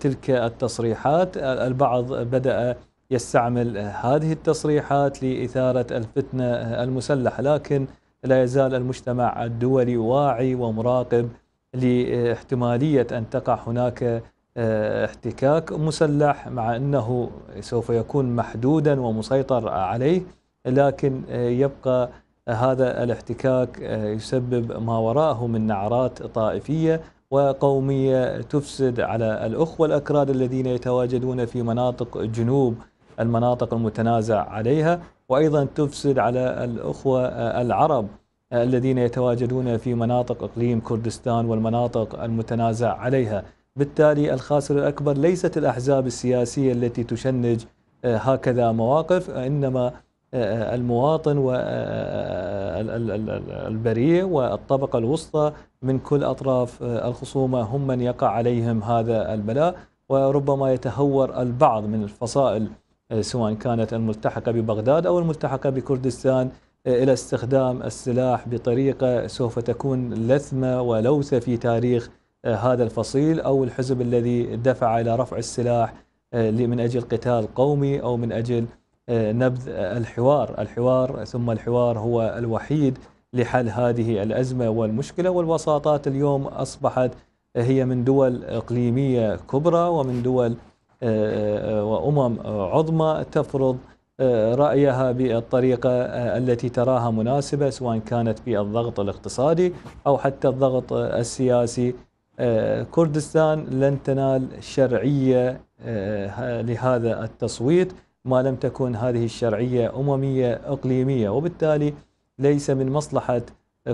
تلك التصريحات البعض بدأ يستعمل هذه التصريحات لإثارة الفتنة المسلحة لكن لا يزال المجتمع الدولي واعي ومراقب لاحتمالية أن تقع هناك آه، احتكاك مسلح مع أنه سوف يكون محدودا ومسيطر عليه لكن آه، يبقى هذا الاحتكاك آه، يسبب ما وراءه من نعرات طائفية وقومية تفسد على الأخوة الأكراد الذين يتواجدون في مناطق جنوب المناطق المتنازع عليها وأيضا تفسد على الأخوة العرب الذين يتواجدون في مناطق إقليم كردستان والمناطق المتنازع عليها بالتالي الخاسر الأكبر ليست الأحزاب السياسية التي تشنج آه، هكذا مواقف إنما آه، آه، المواطن والبريء والطبقة الوسطى من كل أطراف الخصومة هم من يقع عليهم هذا البلاء وربما يتهور البعض من الفصائل آه، سواء كانت الملتحقة ببغداد أو الملتحقة بكردستان آه، إلى استخدام السلاح بطريقة سوف تكون لثمة ولوثة في تاريخ آه، هذا الفصيل أو الحزب الذي دفع إلى رفع السلاح من أجل قتال قومي أو من أجل نبذ الحوار الحوار ثم الحوار هو الوحيد لحل هذه الأزمة والمشكلة والوساطات اليوم أصبحت هي من دول إقليمية كبرى ومن دول وأمم عظمى تفرض آه، رأيها بالطريقة آه، التي تراها مناسبة سواء كانت بالضغط الاقتصادي أو حتى الضغط السياسي آه، كردستان لن تنال شرعية لهذا التصويت ما لم تكن هذه الشرعية أممية إقليمية وبالتالي ليس من مصلحة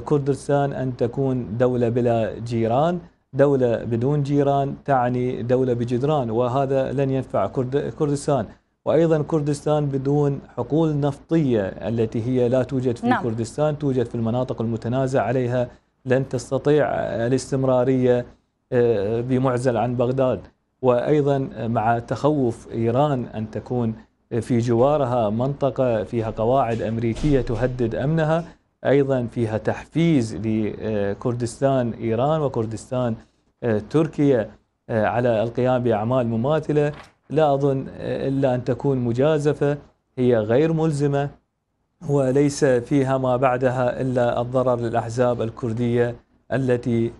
كردستان أن تكون دولة بلا جيران دولة بدون جيران تعني دولة بجدران وهذا لن ينفع كردستان وأيضا كردستان بدون حقول نفطية التي هي لا توجد في نعم. كردستان توجد في المناطق المتنازع عليها لن تستطيع الاستمرارية آه، بمعزل عن بغداد وأيضا مع تخوف إيران أن تكون في جوارها منطقة فيها قواعد أمريكية تهدد أمنها أيضا فيها تحفيز لكردستان إيران وكردستان آه، تركيا آه، على القيام بأعمال مماثلة لا أظن آه، إلا أن تكون مجازفة هي غير ملزمة وليس فيها ما بعدها إلا الضرر للأحزاب الكردية التي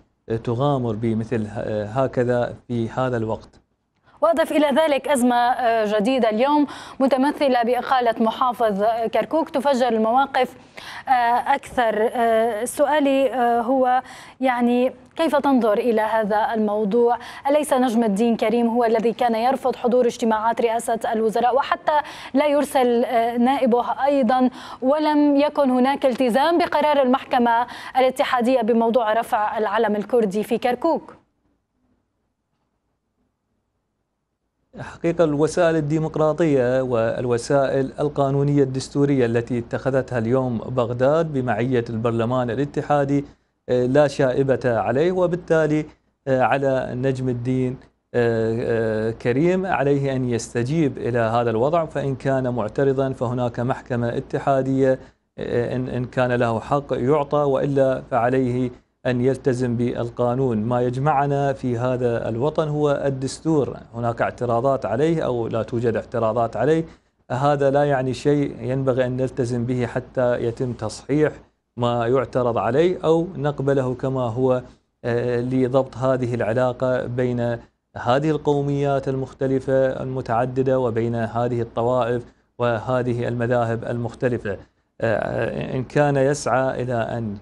تغامر بمثل هكذا في هذا الوقت وأضف إلى ذلك أزمة آه، جديدة اليوم متمثلة بإقالة محافظ آه، كركوك تفجر المواقف آه، أكثر سؤالي هو يعني كيف تنظر إلى هذا الموضوع؟ أليس نجم الدين كريم هو الذي كان يرفض حضور اجتماعات رئاسة الوزراء وحتى لا يرسل نائبه أيضا ولم يكن هناك التزام بقرار المحكمة الاتحادية بموضوع رفع العلم الكردي في كركوك؟ حقيقة الوسائل الديمقراطية والوسائل القانونية الدستورية التي اتخذتها اليوم بغداد بمعية البرلمان الاتحادي آه، لا شائبة عليه وبالتالي آه، على نجم الدين آه، كريم عليه أن يستجيب إلى هذا الوضع فإن كان معترضا فهناك محكمة اتحادية إن كان له حق يعطى وإلا فعليه أن يلتزم بالقانون ما يجمعنا في هذا الوطن هو الدستور هناك اعتراضات عليه أو لا توجد اعتراضات عليه هذا لا يعني شيء ينبغي أن نلتزم به حتى يتم تصحيح ما يعترض عليه أو نقبله كما هو آه، لضبط هذه العلاقة بين هذه القوميات المختلفة المتعددة وبين هذه الطوائف وهذه المذاهب المختلفة إن كان يسعى إلى أن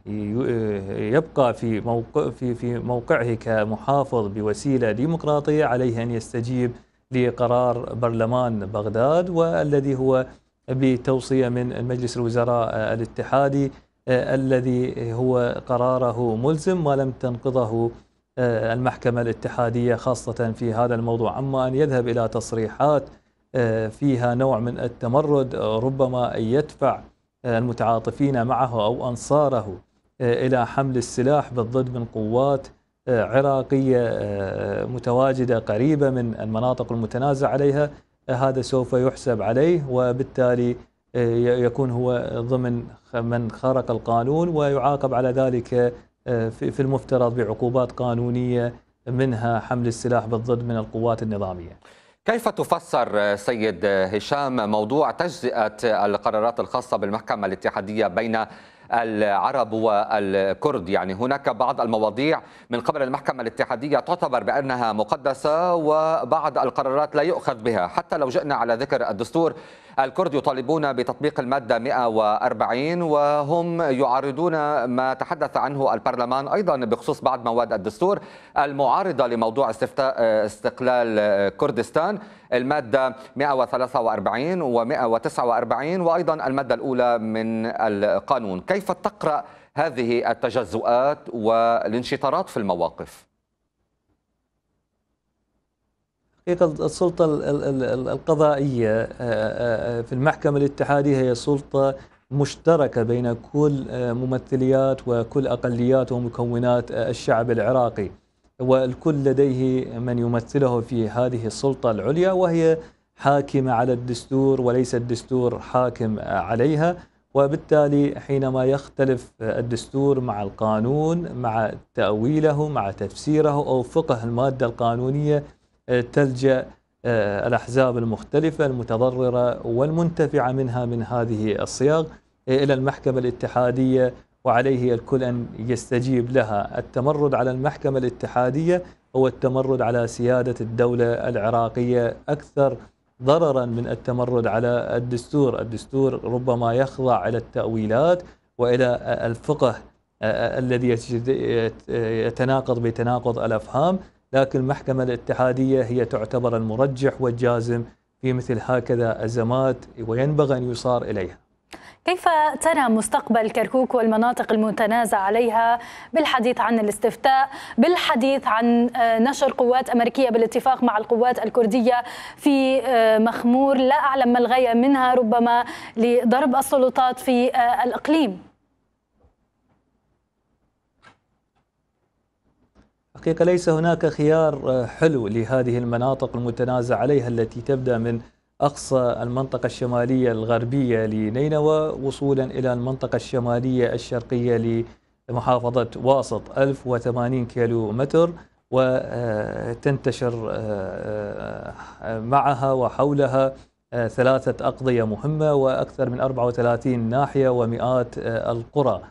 يبقى في موقع في في موقعه كمحافظ بوسيلة ديمقراطية عليه أن يستجيب لقرار برلمان بغداد والذي هو بتوصية من مجلس الوزراء الاتحادي الذي هو قراره ملزم ولم تنقضه آه، المحكمة الاتحادية خاصة في هذا الموضوع أما أن يذهب إلى تصريحات آه، فيها نوع من التمرد ربما يدفع المتعاطفين معه أو أنصاره آه، إلى حمل السلاح بالضد من قوات آه، عراقية آه، متواجدة قريبة من المناطق المتنازع عليها هذا سوف يحسب عليه وبالتالي يكون هو ضمن من خرق القانون ويعاقب على ذلك في المفترض بعقوبات قانونية منها حمل السلاح بالضد من القوات النظامية كيف تفسر سيد هشام موضوع تجزئة القرارات الخاصة بالمحكمة الاتحادية بين العرب والكرد يعني هناك بعض المواضيع من قبل المحكمة الاتحادية تعتبر بأنها مقدسة وبعض القرارات لا يؤخذ بها حتى لو جئنا على ذكر الدستور الكرد يطالبون بتطبيق المادة 140 وهم يعارضون ما تحدث عنه البرلمان أيضا بخصوص بعض مواد الدستور المعارضة لموضوع استفتاء استقلال كردستان المادة 143 و 149 وأيضا المادة الأولى من القانون كيف تقرأ هذه التجزؤات والانشطارات في المواقف؟ حقيقة السلطة القضائية آه، آه، آه، في المحكمة الاتحادية هي سلطة مشتركة بين كل ممثليات وكل أقليات ومكونات الشعب العراقي والكل لديه من يمثله في هذه السلطة العليا وهي حاكمة على الدستور وليس الدستور حاكم عليها وبالتالي حينما يختلف الدستور مع القانون مع تأويله مع تفسيره أو فقه المادة القانونية تلجأ آه، الأحزاب المختلفة المتضررة والمنتفعة منها من هذه الصياغ آه، إلى المحكمة الاتحادية وعليه الكل أن يستجيب لها التمرد على المحكمة الاتحادية هو التمرد على سيادة الدولة العراقية أكثر ضررا من التمرد على الدستور الدستور ربما يخضع إلى التأويلات وإلى الفقه آه، الذي يتناقض بتناقض الأفهام لكن المحكمة الاتحادية هي تعتبر المرجح والجازم في مثل هكذا أزمات وينبغي أن يصار إليها كيف ترى مستقبل كركوك والمناطق المتنازع عليها بالحديث عن الاستفتاء بالحديث عن آه، نشر قوات أمريكية بالاتفاق مع القوات الكردية في آه، مخمور لا أعلم ما الغاية منها ربما لضرب السلطات في آه، الإقليم حقيقة ليس هناك خيار آه، حلو لهذه المناطق المتنازع عليها التي تبدأ من أقصى المنطقة الشمالية الغربية لنينوى وصولا إلى المنطقة الشمالية الشرقية لمحافظة واسط 1080 كيلو متر وتنتشر آه، آه، معها وحولها ثلاثة أقضية مهمة وأكثر من 34 ناحية ومئات القرى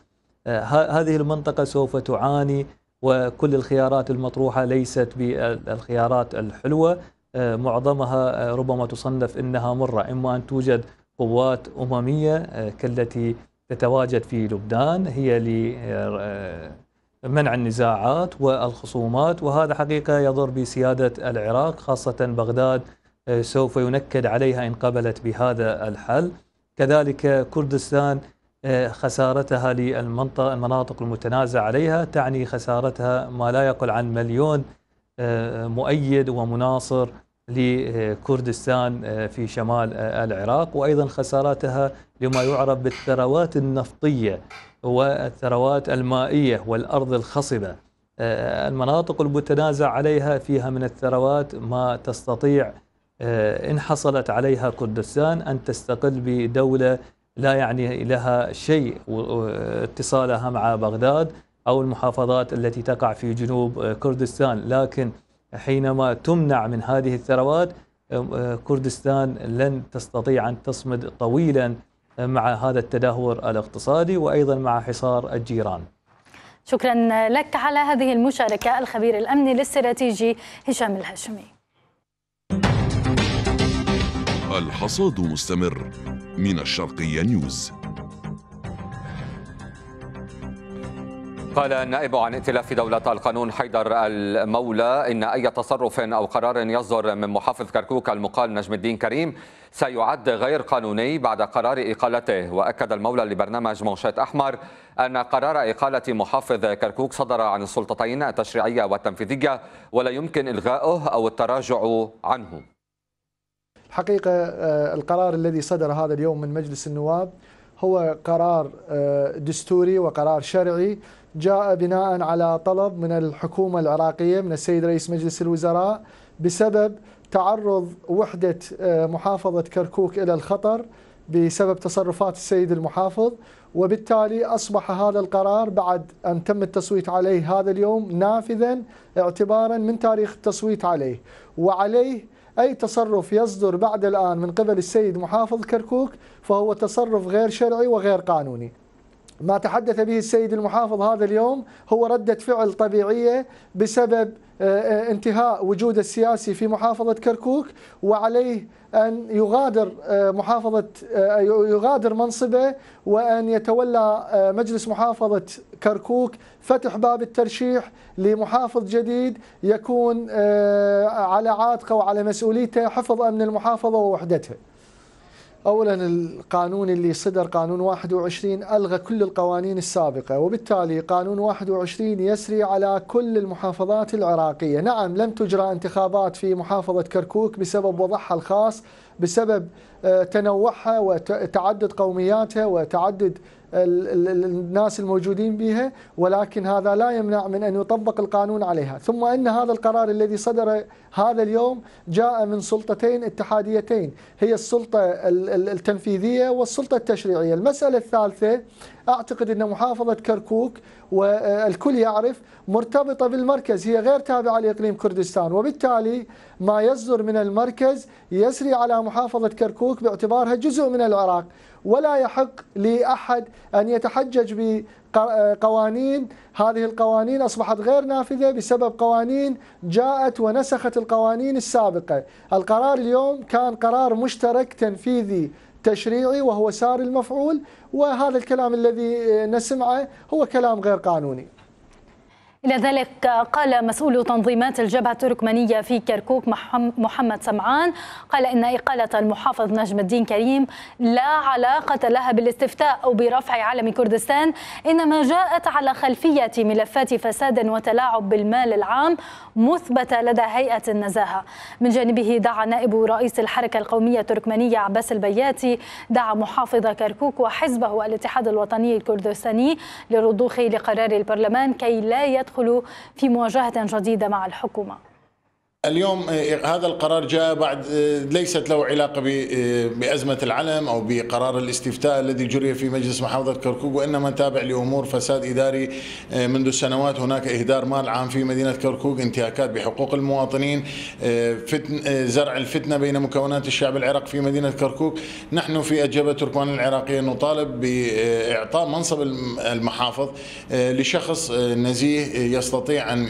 هذه المنطقة سوف تعاني وكل الخيارات المطروحة ليست بالخيارات الحلوة آه، معظمها آه، ربما تصنف انها مره، اما ان توجد قوات امميه آه، كالتي تتواجد في لبنان هي لمنع النزاعات والخصومات وهذا حقيقه يضر بسياده العراق خاصه بغداد سوف ينكد عليها ان قبلت بهذا الحل. كذلك كردستان خسارتها للمناطق المتنازع عليها تعني خسارتها ما لا يقل عن مليون آه، مؤيد ومناصر لكردستان آه، في شمال آه، العراق وأيضا خسارتها لما يعرف بالثروات النفطية والثروات المائية والأرض الخصبة المناطق المتنازع عليها فيها من الثروات ما تستطيع إن حصلت عليها كردستان أن تستقل بدولة لا يعني لها شيء اتصالها مع بغداد أو المحافظات التي تقع في جنوب كردستان لكن حينما تمنع من هذه الثروات أه، كردستان لن تستطيع أن تصمد طويلا مع هذا التدهور الاقتصادي وأيضا مع حصار الجيران شكرا لك على هذه المشاركة الخبير الأمني الاستراتيجي هشام الهاشمي الحصاد مستمر من الشرقية نيوز قال النائب عن ائتلاف دولة القانون حيدر المولى إن أي تصرف أو قرار يصدر من محافظ كركوك المقال نجم الدين كريم سيعد غير قانوني بعد قرار إقالته وأكد المولى لبرنامج مونشات أحمر أن قرار إقالة محافظ كركوك صدر عن السلطتين التشريعية والتنفيذية ولا يمكن إلغاؤه أو التراجع عنه حقيقة آه، القرار الذي صدر هذا اليوم من مجلس النواب هو قرار آه، دستوري وقرار شرعي جاء بناء على طلب من الحكومة العراقية من السيد رئيس مجلس الوزراء بسبب تعرض وحدة آه، محافظة كركوك إلى الخطر بسبب تصرفات السيد المحافظ وبالتالي أصبح هذا القرار بعد أن تم التصويت عليه هذا اليوم نافذا اعتبارا من تاريخ التصويت عليه وعليه أي تصرف يصدر بعد الآن من قبل السيد محافظ كركوك فهو تصرف غير شرعي وغير قانوني ما تحدث به السيد المحافظ هذا اليوم هو ردة فعل طبيعية بسبب آه، آه، انتهاء وجود السياسي في محافظة كركوك وعليه أن يغادر آه، محافظة يغادر منصبه وأن يتولى مجلس محافظة كركوك فتح باب الترشيح لمحافظ جديد يكون على عاتقه وعلى مسؤوليته حفظ أمن المحافظة ووحدتها أولا القانون اللي صدر قانون 21 ألغى كل القوانين السابقة وبالتالي قانون 21 يسري على كل المحافظات العراقية نعم لم تجرى انتخابات في محافظة كركوك بسبب وضعها الخاص بسبب آه، تنوعها وتعدد قومياتها وتعدد الناس الموجودين بها ولكن هذا لا يمنع من أن يطبق القانون عليها ثم أن هذا القرار الذي صدر هذا اليوم جاء من سلطتين اتحاديتين هي السلطة التنفيذية والسلطة التشريعية المسألة الثالثة أعتقد أن محافظة كركوك والكل يعرف مرتبطة بالمركز هي غير تابعة لإقليم كردستان وبالتالي ما يصدر من المركز يسري على محافظة كركوك باعتبارها جزء من العراق ولا يحق لأحد أن يتحجج بقوانين هذه القوانين أصبحت غير نافذة بسبب قوانين جاءت ونسخت القوانين السابقة القرار اليوم كان قرار مشترك تنفيذي تشريعي وهو ساري المفعول وهذا الكلام الذي آه، نسمعه هو كلام غير قانوني إلى ذلك قال مسؤول تنظيمات الجبهة التركمانية في كركوك محمد سمعان قال إن إقالة المحافظ نجم الدين كريم لا علاقة لها بالاستفتاء أو برفع علم كردستان إنما جاءت على خلفية ملفات فساد وتلاعب بالمال العام مثبتة لدى هيئة النزاهة من جانبه دعا نائب رئيس الحركة القومية التركمانية عباس البياتي دعا محافظ كركوك وحزبه الاتحاد الوطني الكردستاني للرضوخ لقرار البرلمان كي لا يدخل يدخلوا في مواجهة جديدة مع الحكومة اليوم آه، هذا القرار جاء بعد آه، ليست له علاقة آه، بأزمة العلم أو بقرار الاستفتاء الذي جري في مجلس محافظة كركوك وإنما تابع لأمور فساد إداري منذ سنوات هناك إهدار مال عام في مدينة كركوك انتهاكات بحقوق المواطنين فتن زرع الفتنة بين مكونات الشعب العراقي في مدينة كركوك نحن في أجابة تركمان العراقية نطالب بإعطاء منصب المحافظ لشخص نزيه يستطيع أن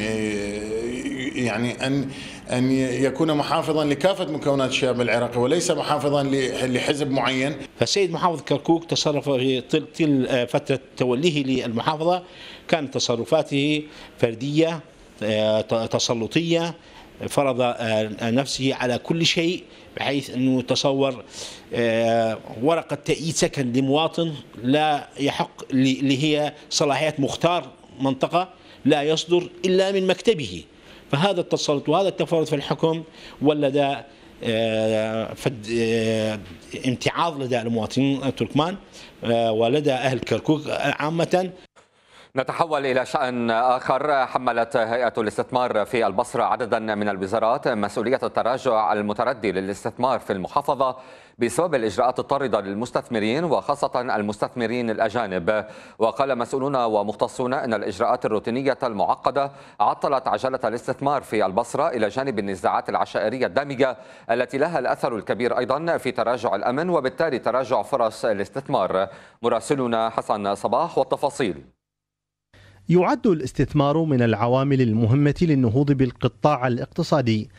يعني أن أن يكون محافظا لكافة مكونات الشعب العراقي وليس محافظا لحزب معين فالسيد محافظ كركوك تصرف في طيل آه، فترة توليه للمحافظة كانت تصرفاته فردية آه، تسلطية فرض آه، نفسه على كل شيء بحيث انه تصور ورقه تأييد سكن لمواطن لا يحق اللي هي صلاحيات مختار منطقه لا يصدر الا من مكتبه فهذا التسلط وهذا التفرد في الحكم ولد آه، آه، امتعاض لدى المواطنين التركمان آه، ولدى أهل كركوك عامة نتحول إلى شأن آخر حملت هيئة الاستثمار في البصرة عددا من الوزارات مسؤولية التراجع المتردي للاستثمار في المحافظة بسبب الإجراءات الطاردة للمستثمرين وخاصة المستثمرين الأجانب وقال مسؤولون ومختصون أن الإجراءات الروتينية المعقدة عطلت عجلة الاستثمار في البصرة إلى جانب النزاعات العشائرية الدامجة التي لها الأثر الكبير أيضا في تراجع الأمن وبالتالي تراجع فرص الاستثمار مراسلنا حسن صباح والتفاصيل يعد الاستثمار من العوامل المهمة للنهوض بالقطاع الاقتصادي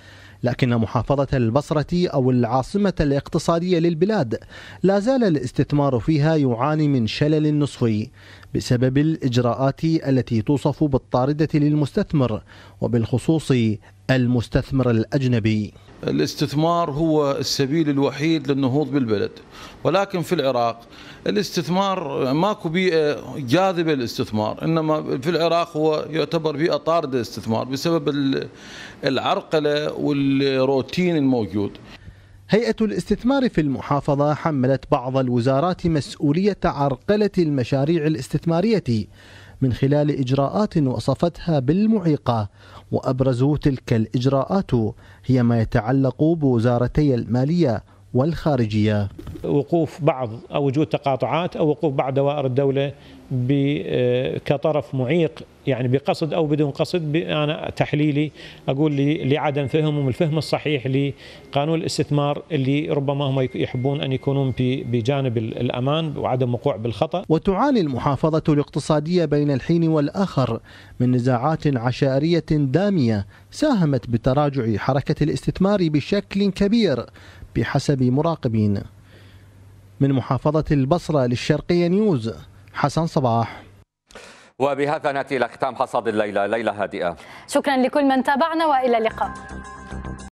لكن محافظة البصرة أو العاصمة الاقتصادية للبلاد لا زال الاستثمار فيها يعاني من شلل نصفي بسبب الإجراءات التي توصف بالطاردة للمستثمر وبالخصوص المستثمر الأجنبي الاستثمار هو السبيل الوحيد للنهوض بالبلد ولكن في العراق الاستثمار ماكو بيئة جاذبة للاستثمار إنما في العراق هو يعتبر بيئة طاردة للاستثمار بسبب العرقلة والروتين الموجود هيئة الاستثمار في المحافظة حملت بعض الوزارات مسؤولية عرقلة المشاريع الاستثمارية من خلال إجراءات وصفتها بالمعيقة وأبرز تلك الإجراءات هي ما يتعلق بوزارتي المالية والخارجية وقوف بعض أو وجود تقاطعات أو وقوف بعض دوائر الدولة آه، كطرف معيق يعني بقصد او بدون قصد انا تحليلي اقول لعدم فهمهم الفهم الصحيح لقانون الاستثمار اللي ربما هم يحبون ان يكونون بجانب الامان وعدم وقوع بالخطا. وتعاني المحافظه الاقتصاديه بين الحين والاخر من نزاعات عشائريه داميه ساهمت بتراجع حركه الاستثمار بشكل كبير بحسب مراقبين. من محافظه البصره للشرقيه نيوز حسن صباح وبهذا ناتي الى ختام حصاد الليله ليله هادئه شكرا لكل من تابعنا والى اللقاء